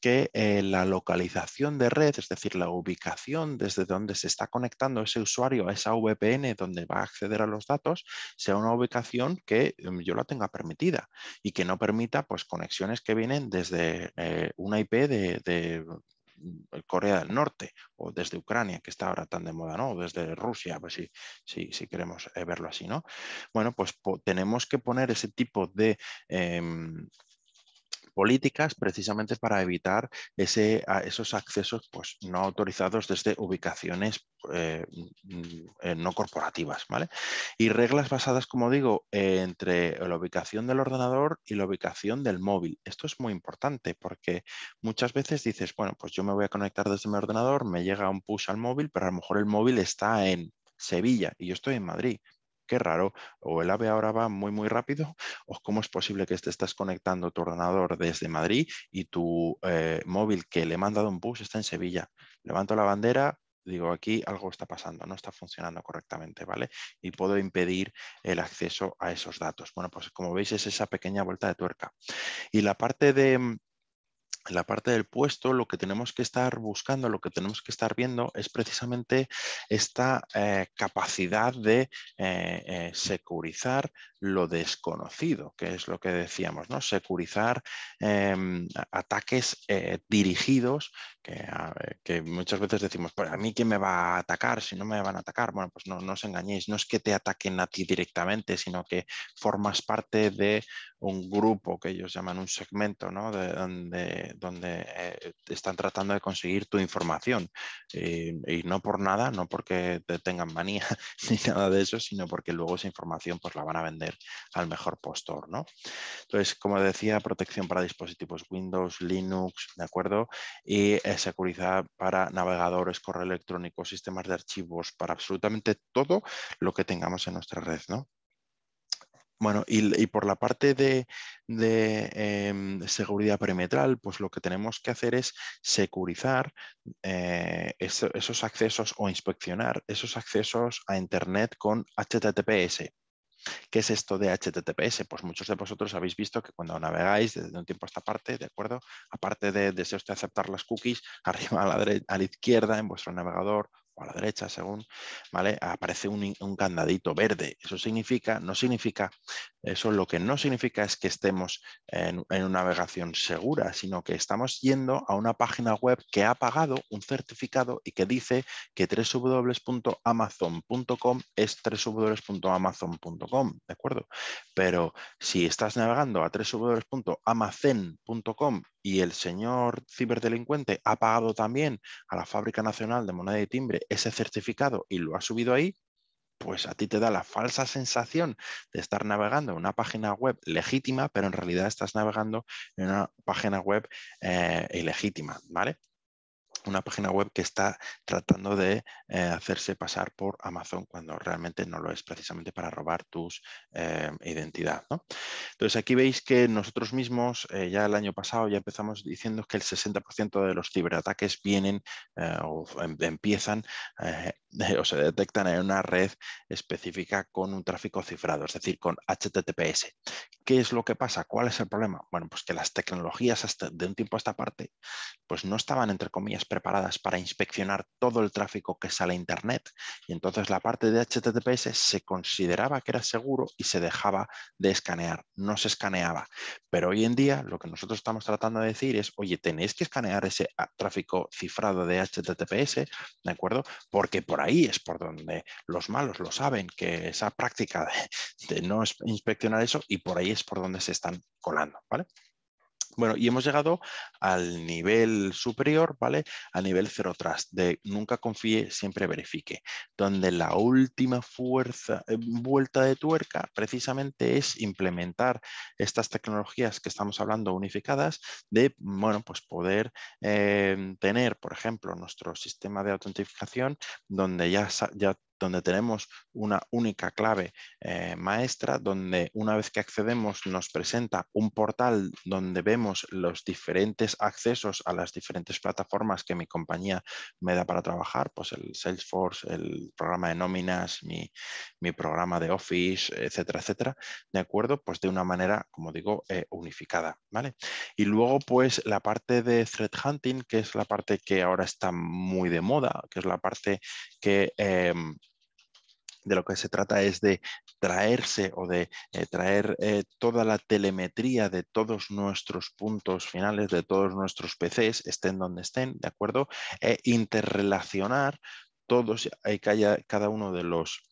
que eh, la localización de red, es decir, la ubicación desde donde se está conectando ese usuario a esa VPN donde va a acceder a los datos, sea una ubicación que em, yo la tenga permitida y que no permita pues, conexiones que vienen desde eh, una IP de Corea del Norte o desde Ucrania, que está ahora tan de moda, ¿no? O desde Rusia, pues si, si, si queremos eh, verlo así, ¿no? Bueno, pues tenemos que poner ese tipo de em, políticas precisamente para evitar ese, esos accesos pues, no autorizados desde ubicaciones eh, mm, mm, no corporativas. ¿vale? Y reglas basadas, como digo, entre la ubicación del ordenador y la ubicación del móvil. Esto es muy importante porque muchas veces dices, bueno, pues yo me voy a conectar desde mi ordenador, me llega un push al móvil, pero a lo mejor el móvil está en Sevilla y yo estoy en Madrid qué raro, o el AVE ahora va muy, muy rápido, o cómo es posible que te estás conectando tu ordenador desde Madrid y tu eh, móvil que le he mandado un bus está en Sevilla. Levanto la bandera, digo, aquí algo está pasando, no está funcionando correctamente, ¿vale? Y puedo impedir el acceso a esos datos. Bueno, pues como veis es esa pequeña vuelta de tuerca. Y la parte de mm, en la parte del puesto lo que tenemos que estar buscando, lo que tenemos que estar viendo es precisamente esta eh, capacidad de eh, eh, securizar lo desconocido, que es lo que decíamos, ¿no? Securizar em, ataques dirigidos que, muchas veces decimos, pues a mí quién me va a atacar si no me van a atacar. Bueno, pues no, os engañéis, no es que te ataquen a ti directamente, sino que formas parte de un grupo que ellos llaman un segmento, ¿no? de, donde eh, están tratando de conseguir tu información. Eh, y, no por nada, no porque te tengan manía ni nada de eso, sino porque luego esa información pues, la van a vender al mejor postor. ¿no? Entonces, como decía, protección para dispositivos Windows, Linux, ¿de acuerdo? Y eh, seguridad para navegadores, correo electrónico, sistemas de archivos, para absolutamente todo lo que tengamos en nuestra red. ¿no? Bueno, y, por la parte de, em, seguridad perimetral, pues lo que tenemos que hacer es securizar eh, esos accesos o inspeccionar esos accesos a Internet con HTTPS. ¿Qué es esto de HTTPS? Pues muchos de vosotros habéis visto que cuando navegáis desde un tiempo a esta parte, ¿de acuerdo? Aparte de deseos de aceptar las cookies, arriba a la, a la izquierda en vuestro navegador a la derecha según, ¿vale? Aparece un, un, candadito verde. Eso significa, no significa eso lo que no significa es que estemos en, una navegación segura, sino que estamos yendo a una página web que ha pagado un certificado y que dice que www.amazon.com es www.amazon.com, ¿de acuerdo? Pero si estás navegando a www.amazon.com y el señor ciberdelincuente ha pagado también a la Fábrica Nacional de Moneda y Timbre ese certificado y lo ha subido ahí, pues a ti te da la falsa sensación de estar navegando en una página web legítima, pero en realidad estás navegando en una página web eh, ilegítima, ¿vale? Una página web que está tratando de eh, hacerse pasar por Amazon cuando realmente no lo es, precisamente para robar tus eh, identidad. ¿no? Entonces aquí veis que nosotros mismos ya el año pasado ya empezamos diciendo que el 60% de los ciberataques vienen o em, empiezan o se detectan en una red específica con un tráfico cifrado, es decir, con HTTPS. ¿Qué es lo que pasa? ¿Cuál es el problema? Bueno, pues que las tecnologías de un tiempo a esta parte pues no estaban, entre comillas, preparadas para inspeccionar todo el tráfico que sale a Internet. Y entonces la parte de HTTPS se consideraba que era seguro y se dejaba de escanear, no se escaneaba. Pero hoy en día lo que nosotros estamos tratando de decir es, oye, tenéis que escanear ese ah, tráfico cifrado de HTTPS, ¿de acuerdo? Porque, por ahí es por donde los malos lo saben, que esa práctica de, de no inspeccionar eso y por ahí es por donde se están colando, ¿vale? Bueno, y hemos llegado al nivel superior, ¿vale? A nivel cero Trust, de nunca confíe, siempre verifique, donde la última fuerza, eh, vuelta de tuerca precisamente es implementar estas tecnologías que estamos hablando unificadas de, bueno, pues poder em, tener, por ejemplo, nuestro sistema de autentificación donde ya, ya donde tenemos una única clave eh, maestra, donde una vez que accedemos nos presenta un portal donde vemos los diferentes accesos a las diferentes plataformas que mi compañía me da para trabajar, pues el Salesforce, el programa de nóminas, mi, programa de Office, etcétera, etcétera, ¿de acuerdo? Pues de una manera, como digo, eh, unificada, ¿vale? Y luego, pues la parte de Threat hunting, que es la parte que ahora está muy de moda, que es la parte que... Em, de lo que se trata es de traerse o de eh, traer eh, toda la telemetría de todos nuestros puntos finales, de todos nuestros PCs, estén donde estén, ¿de acuerdo? E interrelacionar todos, hay que haya cada uno de los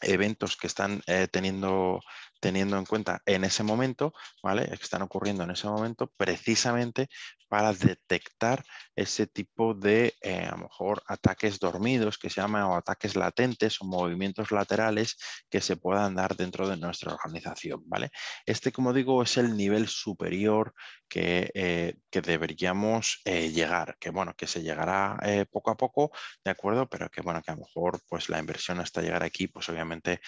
eventos que están eh, teniendo teniendo en cuenta en ese momento, ¿vale? Están ocurriendo en ese momento precisamente para detectar ese tipo de, eh, a lo mejor, ataques dormidos que se llaman ataques latentes o movimientos laterales que se puedan dar dentro de nuestra organización, ¿vale? Este, como digo, es el nivel superior que, eh, deberíamos eh, llegar, que bueno, que se llegará poco a poco, ¿de acuerdo? Pero que bueno, que a lo mejor pues la inversión hasta llegar aquí, pues obviamente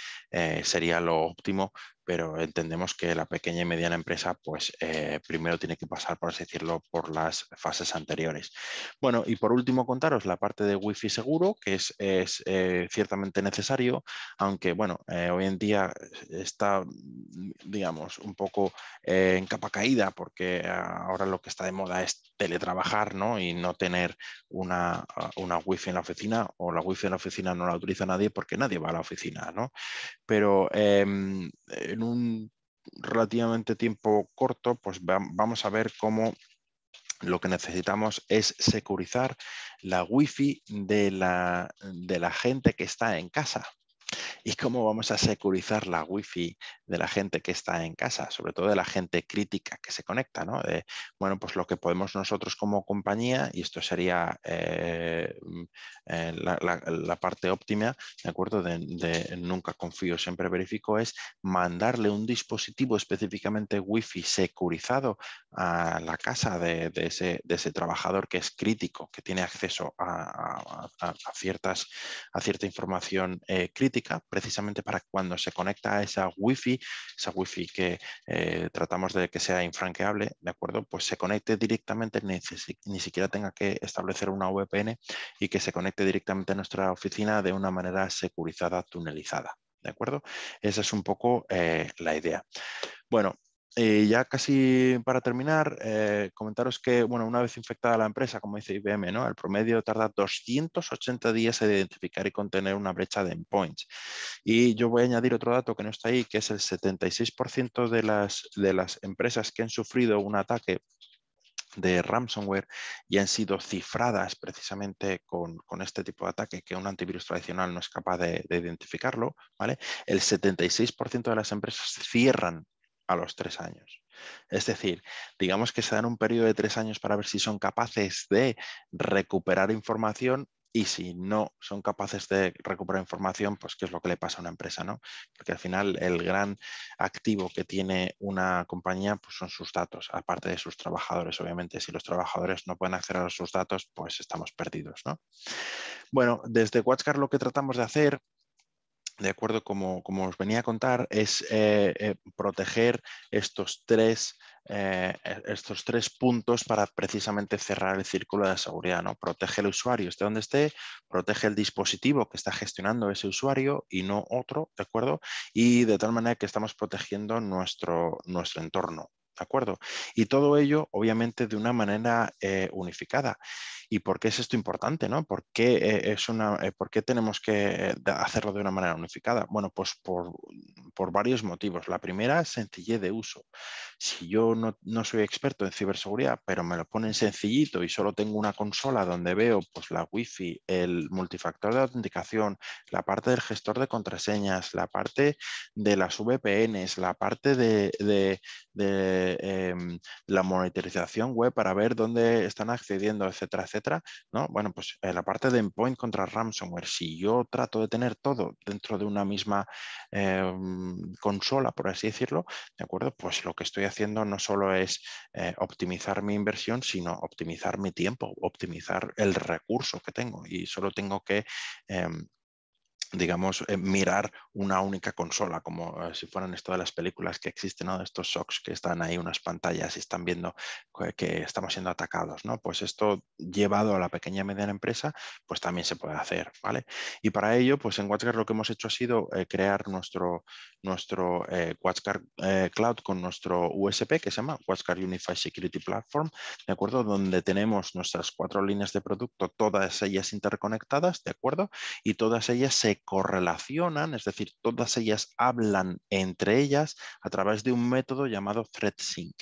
sería lo óptimo pero entendemos que la pequeña y mediana empresa, pues eh, primero tiene que pasar, por así decirlo, por las fases anteriores. Bueno, y por último, contaros la parte de wifi seguro, que es, eh, ciertamente necesario, aunque, bueno, eh, hoy en día está, digamos, un poco en capa caída, porque ahora lo que está de moda es teletrabajar, ¿no? Y no tener una, una wi en la oficina, o la wifi en la oficina no la utiliza nadie porque nadie va a la oficina, ¿no? Pero em, en un relativamente tiempo corto, pues vamos a ver cómo lo que necesitamos es securizar la wifi de la, de la gente que está en casa y cómo vamos a securizar la wifi de la gente que está en casa, sobre todo de la gente crítica que se conecta, ¿no? bueno, pues lo que podemos nosotros como compañía, y esto sería eh, mm, eh, la, parte óptima, ¿de acuerdo? De, nunca confío, siempre verifico, es mandarle un dispositivo específicamente wifi securizado a la casa de, ese, trabajador que es crítico, que tiene acceso a, ciertas, cierta información eh, crítica precisamente para cuando se conecta a esa wifi, esa wifi que eh, tratamos de que sea infranqueable, ¿de acuerdo? Pues se conecte directamente, ni, siquiera tenga que establecer una VPN y que se conecte directamente a nuestra oficina de una manera securizada, tunelizada. ¿De acuerdo? Esa es un poco eh, la idea. Bueno, eh, ya casi para terminar, eh, comentaros que, bueno, una vez infectada la empresa, como dice IBM, ¿no? el promedio tarda 280 días en identificar y contener una brecha de endpoints. Y yo voy a añadir otro dato que no está ahí, que es el 76% de las, de las empresas que han sufrido un ataque de ransomware y han sido cifradas precisamente con, este tipo de ataque que un antivirus tradicional no es capaz de, identificarlo, ¿vale? El 76% de las empresas cierran a los tres años. Es decir, digamos que se dan un periodo de tres años para ver si son capaces de recuperar información y si no son capaces de recuperar información, pues qué es lo que le pasa a una empresa, ¿no? Porque al final el gran activo que tiene una compañía pues son sus datos, aparte de sus trabajadores, obviamente. Si los trabajadores no pueden acceder a sus datos, pues estamos perdidos, ¿no? Bueno, desde WatchCar lo que tratamos de hacer de acuerdo, como, como, os venía a contar, es eh, eh, proteger estos tres, eh, e, estos tres puntos para precisamente cerrar el círculo de seguridad. ¿no? Protege el usuario, esté donde esté, protege el dispositivo que está gestionando ese usuario y no otro, ¿de acuerdo? Y de tal manera que estamos protegiendo nuestro, nuestro entorno. ¿De acuerdo? Y todo ello, obviamente, de una manera unificada y por qué es esto importante, ¿no? ¿Por qué, eh, es una, eh, ¿por tenemos que eh, hacerlo de una manera unificada? Bueno, pues por, varios motivos. La primera, sencillez de uso. Si yo no, soy experto en ciberseguridad, pero me lo ponen sencillito y solo tengo una consola donde veo pues, la wifi, el multifactor de autenticación, la parte del gestor de contraseñas, la parte de las VPNs, la parte de, em, la monitorización web para ver dónde están accediendo, etcétera, etcétera ¿no? Bueno, pues eh, la parte de endpoint contra ransomware, si yo trato de tener todo dentro de una misma eh, mm, consola, por así decirlo, ¿de acuerdo? Pues lo que estoy haciendo no solo es eh, optimizar mi inversión, sino optimizar mi tiempo, optimizar el recurso que tengo y solo tengo que em, digamos, eh, mirar una única consola, como eh, si fueran esto de las películas que existen, ¿no? estos shocks que están ahí, unas pantallas y están viendo que, estamos siendo atacados, ¿no? Pues esto llevado a la pequeña y mediana empresa, pues también se puede hacer, ¿vale? Y para ello, pues en WatchGuard lo que hemos hecho ha sido eh, crear nuestro, nuestro WatchGuard Cloud con nuestro USP, que se llama WatchGuard Unified Security Platform, ¿de acuerdo? Donde tenemos nuestras cuatro líneas de producto, todas ellas interconectadas, ¿de acuerdo? Y todas ellas se correlacionan, es decir, todas ellas hablan entre ellas a través de un método llamado ThreadSync.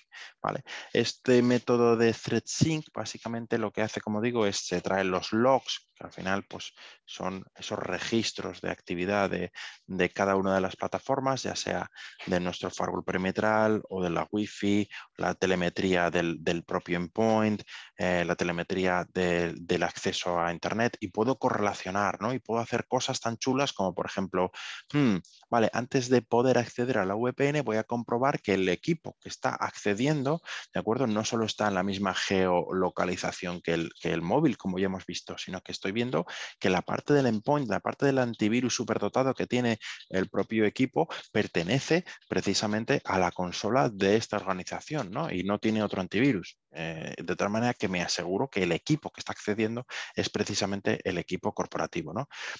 ¿vale? Este método de ThreadSync básicamente lo que hace, como digo, es se traen los logs, que al final pues, son esos registros de actividad de, cada una de las plataformas, ya sea de nuestro firewall perimetral o de la Wi-Fi, la telemetría del, propio endpoint, eh, la telemetría del acceso a Internet y puedo correlacionar ¿no? y puedo hacer cosas tan chulas como por ejemplo, hmm, vale, antes de poder acceder a la VPN voy a comprobar que el equipo que está accediendo, ¿de acuerdo? No solo está en la misma geolocalización que el, que el móvil, como ya hemos visto, sino que estoy viendo que la parte del endpoint, la parte del antivirus superdotado que tiene el propio equipo, pertenece precisamente a la consola de esta organización, Y no tiene otro antivirus. Eh, de tal manera que me aseguro que el equipo que está accediendo es precisamente el equipo corporativo.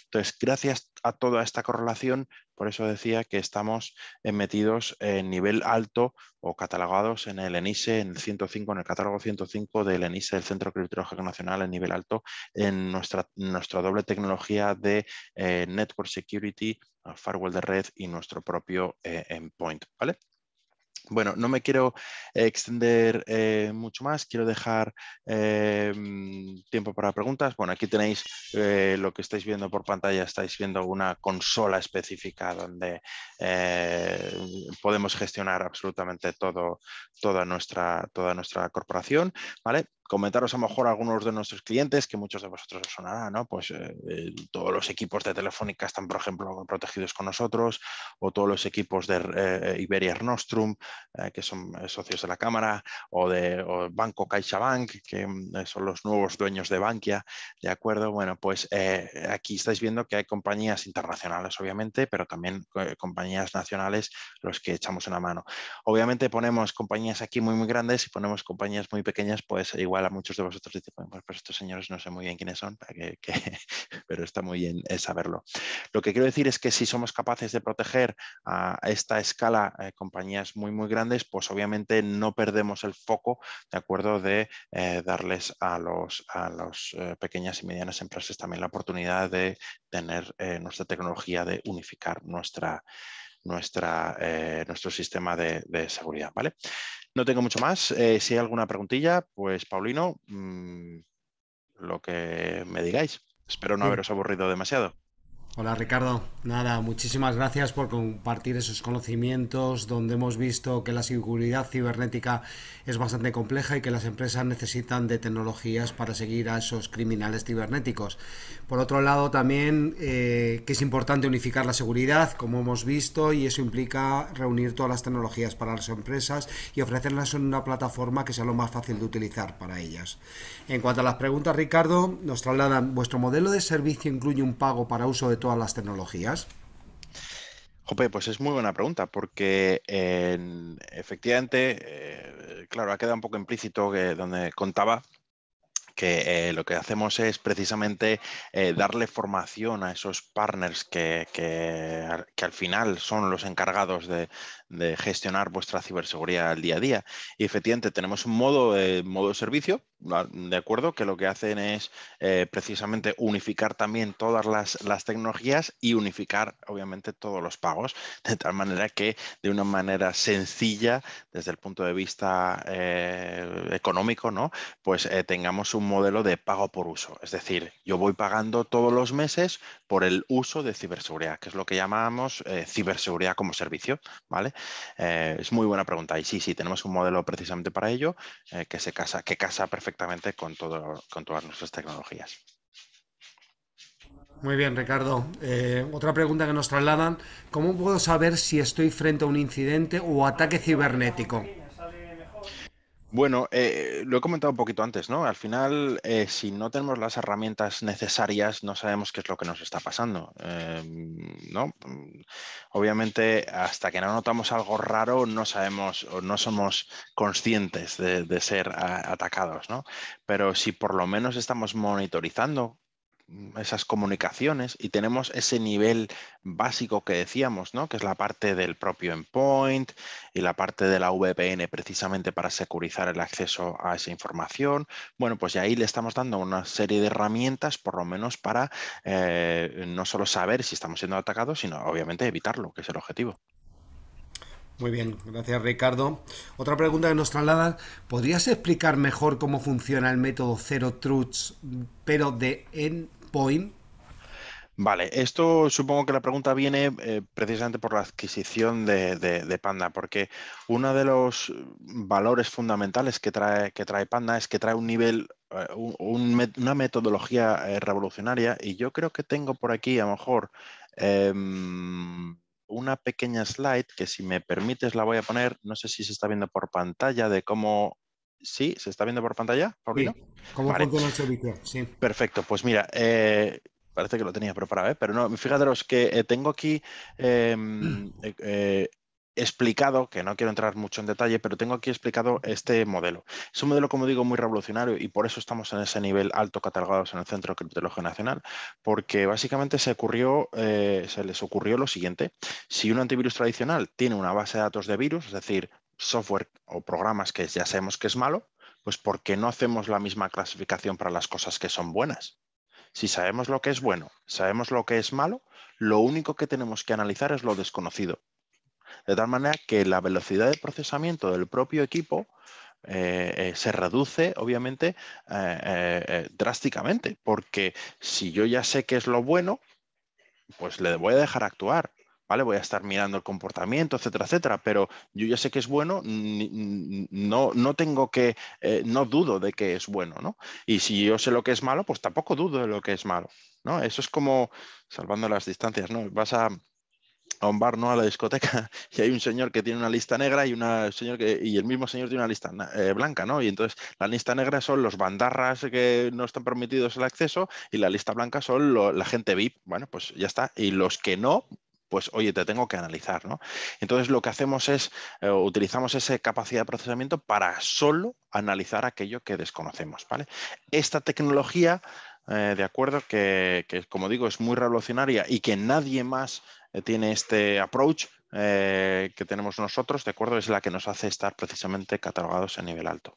Entonces, gracias a toda esta correlación, por eso decía que estamos eh, metidos en nivel alto o catalogados en el ENISE, en el 105, en el catálogo 105 del ENISE, el Centro Criptológico Nacional, en nivel alto, en nuestra, nuestra doble tecnología de eh, Network Security, Firewall de red y nuestro propio endpoint. ¿vale? Bueno, no me quiero eh, extender eh, mucho más, quiero dejar eh, mm, tiempo para preguntas. Bueno, aquí tenéis lo que estáis viendo por pantalla, estáis viendo una consola específica donde podemos gestionar absolutamente todo, toda, nuestra, toda nuestra corporación. ¿vale? comentaros a lo mejor algunos de nuestros clientes, que muchos de vosotros os sonará, ¿no? Pues eh, todos los equipos de Telefónica están, por ejemplo, protegidos con nosotros, o todos los equipos de eh, eh, Iberia Nostrum, que son socios de la Cámara, o de o Banco CaixaBank, que mm, son los nuevos dueños de Bankia, ¿de acuerdo? Bueno, pues aquí estáis viendo que hay compañías internacionales, obviamente, pero también compañías nacionales los que echamos una mano. Obviamente ponemos compañías aquí muy, muy grandes y ponemos compañías muy pequeñas, pues igual a muchos de vosotros dice, pues estos señores no sé muy bien quiénes son, pero está muy bien eh, saberlo. Lo que quiero decir es que si somos capaces de proteger a esta escala eh, compañías muy, muy grandes, pues obviamente no perdemos el foco, ¿de acuerdo?, de eh, darles a las a los pequeñas y medianas empresas también la oportunidad de tener nuestra tecnología, de unificar nuestra nuestra, eh, nuestro sistema de, seguridad. ¿vale? No tengo mucho más. Eh, si hay alguna preguntilla, pues Paulino, mm, lo que me digáis. Espero no haberos aburrido demasiado. Hola Ricardo, nada, muchísimas gracias por compartir esos conocimientos donde hemos visto que la seguridad cibernética es bastante compleja y que las empresas necesitan de tecnologías para seguir a esos criminales cibernéticos. Por otro lado, también eh, que es importante unificar la seguridad, como hemos visto, y eso implica reunir todas las tecnologías para las empresas y ofrecerlas en una plataforma que sea lo más fácil de utilizar para ellas. En cuanto a las preguntas, Ricardo, nos trasladan, ¿vuestro modelo de servicio incluye un pago para uso de a las tecnologías? Jope, pues es muy buena pregunta, porque efectivamente, eh, claro, ha quedado un poco implícito que donde contaba que eh, lo que hacemos es precisamente eh, darle formación a esos partners que, al final son los encargados de, de gestionar vuestra ciberseguridad al día a día. Y efectivamente tenemos un modo, eh, modo de servicio, de acuerdo, que lo que hacen es eh, precisamente unificar también todas las, tecnologías y unificar obviamente todos los pagos, de tal manera que de una manera sencilla, desde el punto de vista eh, económico, ¿no? pues tengamos un modelo de pago por uso. Es decir, yo voy pagando todos los meses por el uso de ciberseguridad, que es lo que llamamos ciberseguridad como servicio, ¿vale? Eh, es muy buena pregunta. Y sí, sí, tenemos un modelo precisamente para ello eh, que se casa, que casa perfectamente con, con todas nuestras tecnologías. Muy bien, Ricardo. Eh, otra pregunta que nos trasladan, ¿cómo puedo saber si estoy frente a un incidente o ataque cibernético? Bueno, eh, lo he comentado un poquito antes, ¿no? Al final, eh, si no tenemos las herramientas necesarias, no sabemos qué es lo que nos está pasando, eh, ¿no? Mm, obviamente, hasta que no notamos algo raro, no sabemos o no somos conscientes de, ser atacados, ¿no? Pero si por lo menos estamos monitorizando Mm, esas comunicaciones y tenemos ese nivel básico que decíamos, ¿no? que es la parte del propio endpoint y la parte de la VPN precisamente para securizar el acceso a esa información. Bueno, pues y ahí le estamos dando una serie de herramientas por lo menos para eh, no solo saber si estamos siendo atacados, sino obviamente evitarlo, que es el objetivo. Muy bien, gracias Ricardo. Otra pregunta que nos traslada, ¿podrías explicar mejor cómo funciona el método Zero Truths, pero de en Point. Vale, esto supongo que la pregunta viene eh, precisamente por la adquisición de, Panda, porque uno de los valores fundamentales que trae, que trae Panda es que trae un nivel, eh, una metodología eh, revolucionaria y yo creo que tengo por aquí a lo mejor em, una pequeña slide que si me permites la voy a poner, no sé si se está viendo por pantalla de cómo Sí, se está viendo por pantalla, Sí, el sí. Perfecto, pues mira, eh, parece que lo tenía preparado, ¿eh? pero no, fíjate que eh, tengo aquí em, explicado, que no quiero entrar mucho en detalle, pero tengo aquí explicado este modelo. Es un modelo, como digo, muy revolucionario y por eso estamos en ese nivel alto catalogados en el Centro de Criptología Nacional, porque básicamente se, ocurrió, se les ocurrió lo siguiente. Si un antivirus tradicional tiene una base de datos de virus, es decir, software o programas que ya sabemos que es malo, pues porque no hacemos la misma clasificación para las cosas que son buenas? Si sabemos lo que es bueno, sabemos lo que es malo, lo único que tenemos que analizar es lo desconocido. De tal manera que la velocidad de procesamiento del propio equipo eh, eh, se reduce, obviamente, eh, drásticamente, porque si yo ya sé que es lo bueno, pues le voy a dejar actuar. Voy a estar mirando el comportamiento, etcétera, etcétera, pero yo ya sé que es bueno, no, no tengo que, eh, no dudo de que es bueno, ¿no? Y si yo sé lo que es malo, pues tampoco dudo de lo que es malo, ¿no? Eso es como, salvando las distancias, ¿no? Vas a, a un bar, ¿no? A la discoteca y hay un señor que tiene una lista negra y, una señor que, y el mismo señor tiene una lista eh, blanca, ¿no? Y entonces la lista negra son los bandarras que no están permitidos el acceso y la lista blanca son la gente VIP, bueno, pues ya está. Y los que no, pues oye, te tengo que analizar, ¿no? Entonces lo que hacemos es, eh, utilizamos esa capacidad de procesamiento para solo analizar aquello que desconocemos, ¿vale? Esta tecnología, eh, de acuerdo, que, como digo es muy revolucionaria y que nadie más eh, tiene este approach, que tenemos nosotros, ¿de acuerdo? Es la que nos hace estar precisamente catalogados a nivel alto.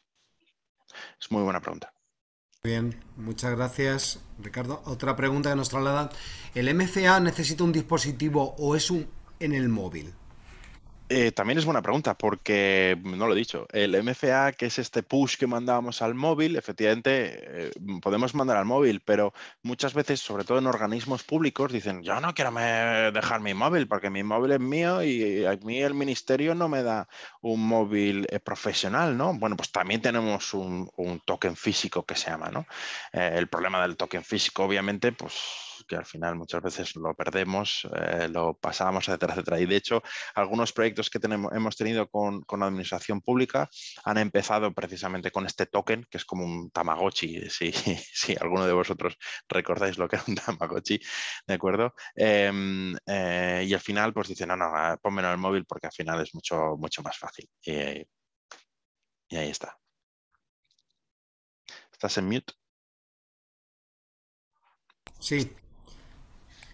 Es muy buena pregunta. Bien, muchas gracias, Ricardo. Otra pregunta de nuestra trasladan. ¿El MCA necesita un dispositivo o es un en el móvil? Eh, también es buena pregunta porque, mm, no lo he dicho, el MFA, que es este push que mandábamos al móvil, efectivamente eh, mm, podemos mandar al móvil, pero muchas veces, sobre todo en organismos públicos, dicen, yo no quiero dejar mi móvil porque mi móvil es mío y a mí el ministerio no me da un móvil eh, profesional, ¿no? Bueno, pues también tenemos un, un token físico que se llama, ¿no? el problema del token físico, obviamente, pues que al final muchas veces lo perdemos, eh, lo pasamos, etcétera, etcétera. Y de hecho, algunos proyectos que tenemos, hemos tenido con, administración pública han empezado precisamente con este token, que es como un Tamagotchi, si, alguno de vosotros recordáis lo que era un Tamagotchi, ¿de acuerdo? Em, eh, y al final, pues dicen, no, no, ah, ponmelo en el móvil porque al final es mucho, mucho más fácil. y, y ahí está. ¿Estás en mute? Sí.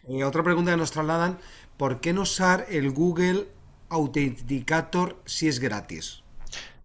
Eh, otra pregunta que nos trasladan, ¿por qué no usar el Google Authenticator si es gratis?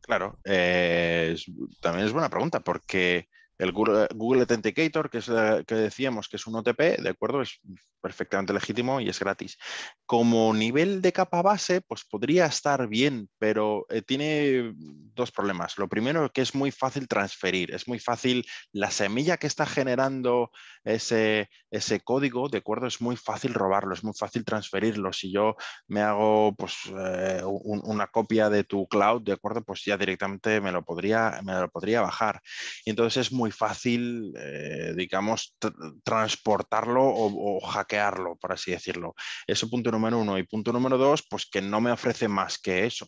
Claro, eh, también es buena pregunta, porque el eh, Google Authenticator, que es que decíamos que es un OTP, de acuerdo, es perfectamente legítimo y es gratis. Como nivel de capa base, pues podría estar bien, pero eh, tiene dos problemas. Lo primero que es muy fácil transferir, es muy fácil la semilla que está generando ese, ese código, de acuerdo, es muy fácil robarlo, es muy fácil transferirlo. Si yo me hago pues, eh, una copia de tu cloud, de acuerdo, pues ya directamente me lo podría, me lo podría bajar. Y entonces es muy fácil, eh, digamos, transportarlo o, o, hackearlo, por así decirlo. Eso punto número uno. Y punto número dos, pues que no me ofrece más que eso.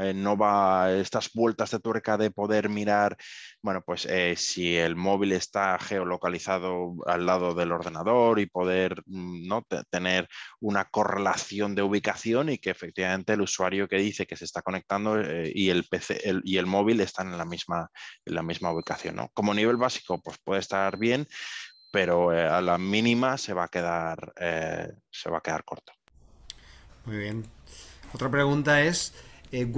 Eh, no va estas vueltas de tuerca de poder mirar, bueno, pues eh, si el móvil está geolocalizado al lado del ordenador y poder mm, ¿no? tener una correlación de ubicación y que efectivamente el usuario que dice que se está conectando eh, y el PC y el móvil están en la misma, la misma ubicación. ¿no? Como nivel básico, pues puede estar bien, pero a la mínima se va a quedar, se va a quedar corto. Muy bien. Otra pregunta es, eh,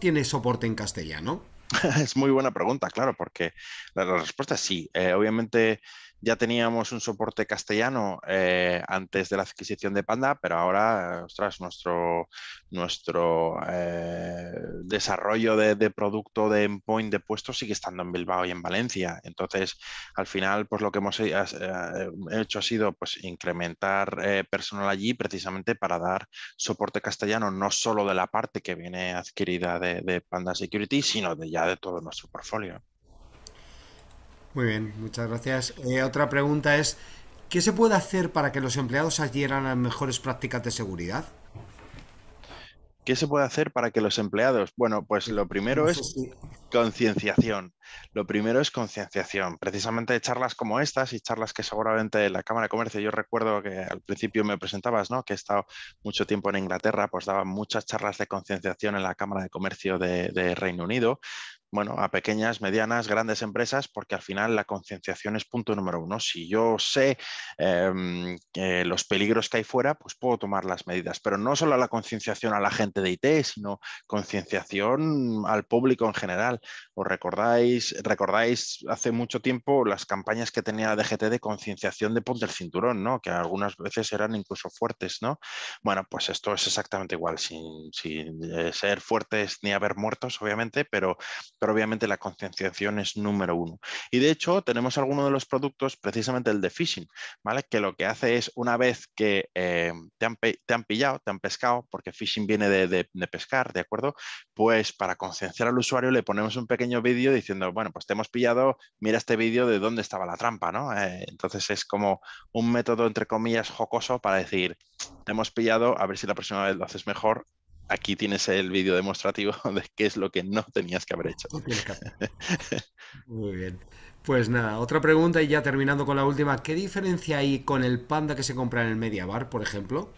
tiene soporte en castellano? es muy buena pregunta, claro, porque la, respuesta es sí. Eh, obviamente ya teníamos un soporte castellano eh, antes de la adquisición de Panda, pero ahora, eh, ostras, nuestro, nuestro eh, desarrollo de, producto de endpoint de puestos sigue estando en Bilbao y en Valencia. Entonces, al final, pues lo que hemos hecho ha sido pues, incrementar personal allí precisamente para dar soporte castellano, no solo de la parte que viene adquirida de, de Panda Security, sino de ya de todo nuestro portfolio. Muy bien, muchas gracias. Eh, otra pregunta es, ¿qué se puede hacer para que los empleados adhieran a mejores prácticas de seguridad? ¿Qué se puede hacer para que los empleados? Bueno, pues lo primero es concienciación. Lo primero es concienciación. Precisamente charlas como estas y charlas que seguramente la Cámara de Comercio, yo recuerdo que al principio me presentabas, ¿no? Que he estado mucho tiempo en Inglaterra, pues daba muchas charlas de concienciación en la Cámara de Comercio de Reino Unido bueno, a pequeñas, medianas, grandes empresas, porque al final la concienciación es punto número uno. Si yo sé em, los peligros que hay fuera, pues puedo tomar las medidas, pero no solo la concienciación a la gente de IT, sino concienciación al público en general. ¿Os recordáis, recordáis hace mucho tiempo las campañas que tenía la DGT de concienciación de ponte el cinturón, ¿no? que algunas veces eran incluso fuertes? ¿no? Bueno, pues esto es exactamente igual, sin eh, ser fuertes ni haber muertos, obviamente, pero pero obviamente la concienciación es número uno. Y de hecho, tenemos alguno de los productos, precisamente el de phishing, ¿vale? Que lo que hace es, una vez que eh, te, han, pillado, te han pescado, porque phishing viene de, pescar, ¿de acuerdo? Pues para concienciar al usuario le ponemos un pequeño vídeo diciendo, bueno, pues te hemos pillado, mira este vídeo de dónde estaba la trampa, ¿no? Eh, entonces es como un método, entre comillas, jocoso para decir, te hemos pillado, a ver si la próxima vez lo haces mejor aquí tienes el vídeo demostrativo de qué es lo que no tenías que haber hecho. Muy bien. Pues nada, otra pregunta y ya terminando con la última. ¿Qué diferencia hay con el Panda que se compra en el Media Bar, por ejemplo?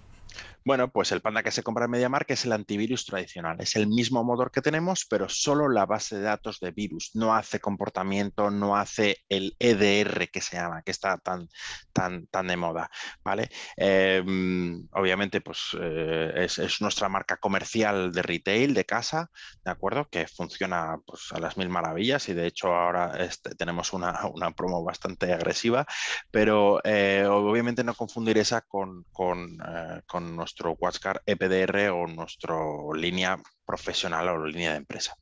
Bueno, pues el Panda que se compra en MediaMark es el antivirus tradicional. Es el mismo motor que tenemos, pero solo la base de datos de virus. No hace comportamiento, no hace el EDR que se llama, que está tan, tan, tan de moda. ¿vale? Em, obviamente, pues eh, es, nuestra marca comercial de retail, de casa, ¿de acuerdo? Que funciona pues, a las mil maravillas y de hecho ahora este, tenemos una, promo bastante agresiva, pero eh, obviamente no confundir esa con, con, eh, con nuestro Watchcard e EPDR o nuestra línea profesional o línea de empresa.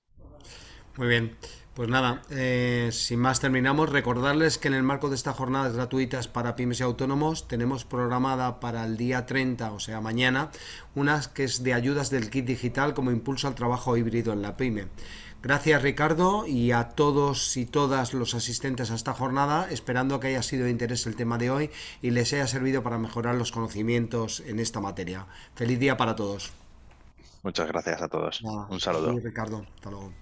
Muy bien. Pues nada, eh, sin más terminamos. Recordarles que en el marco de estas jornadas gratuitas para pymes y autónomos tenemos programada para el día 30, o sea mañana, unas que es de ayudas del kit digital como impulso al trabajo híbrido en la pyme. Gracias Ricardo y a todos y todas los asistentes a esta jornada, esperando que haya sido de interés el tema de hoy y les haya servido para mejorar los conocimientos en esta materia. Feliz día para todos. Muchas gracias a todos. Un saludo. Ricardo, hasta luego.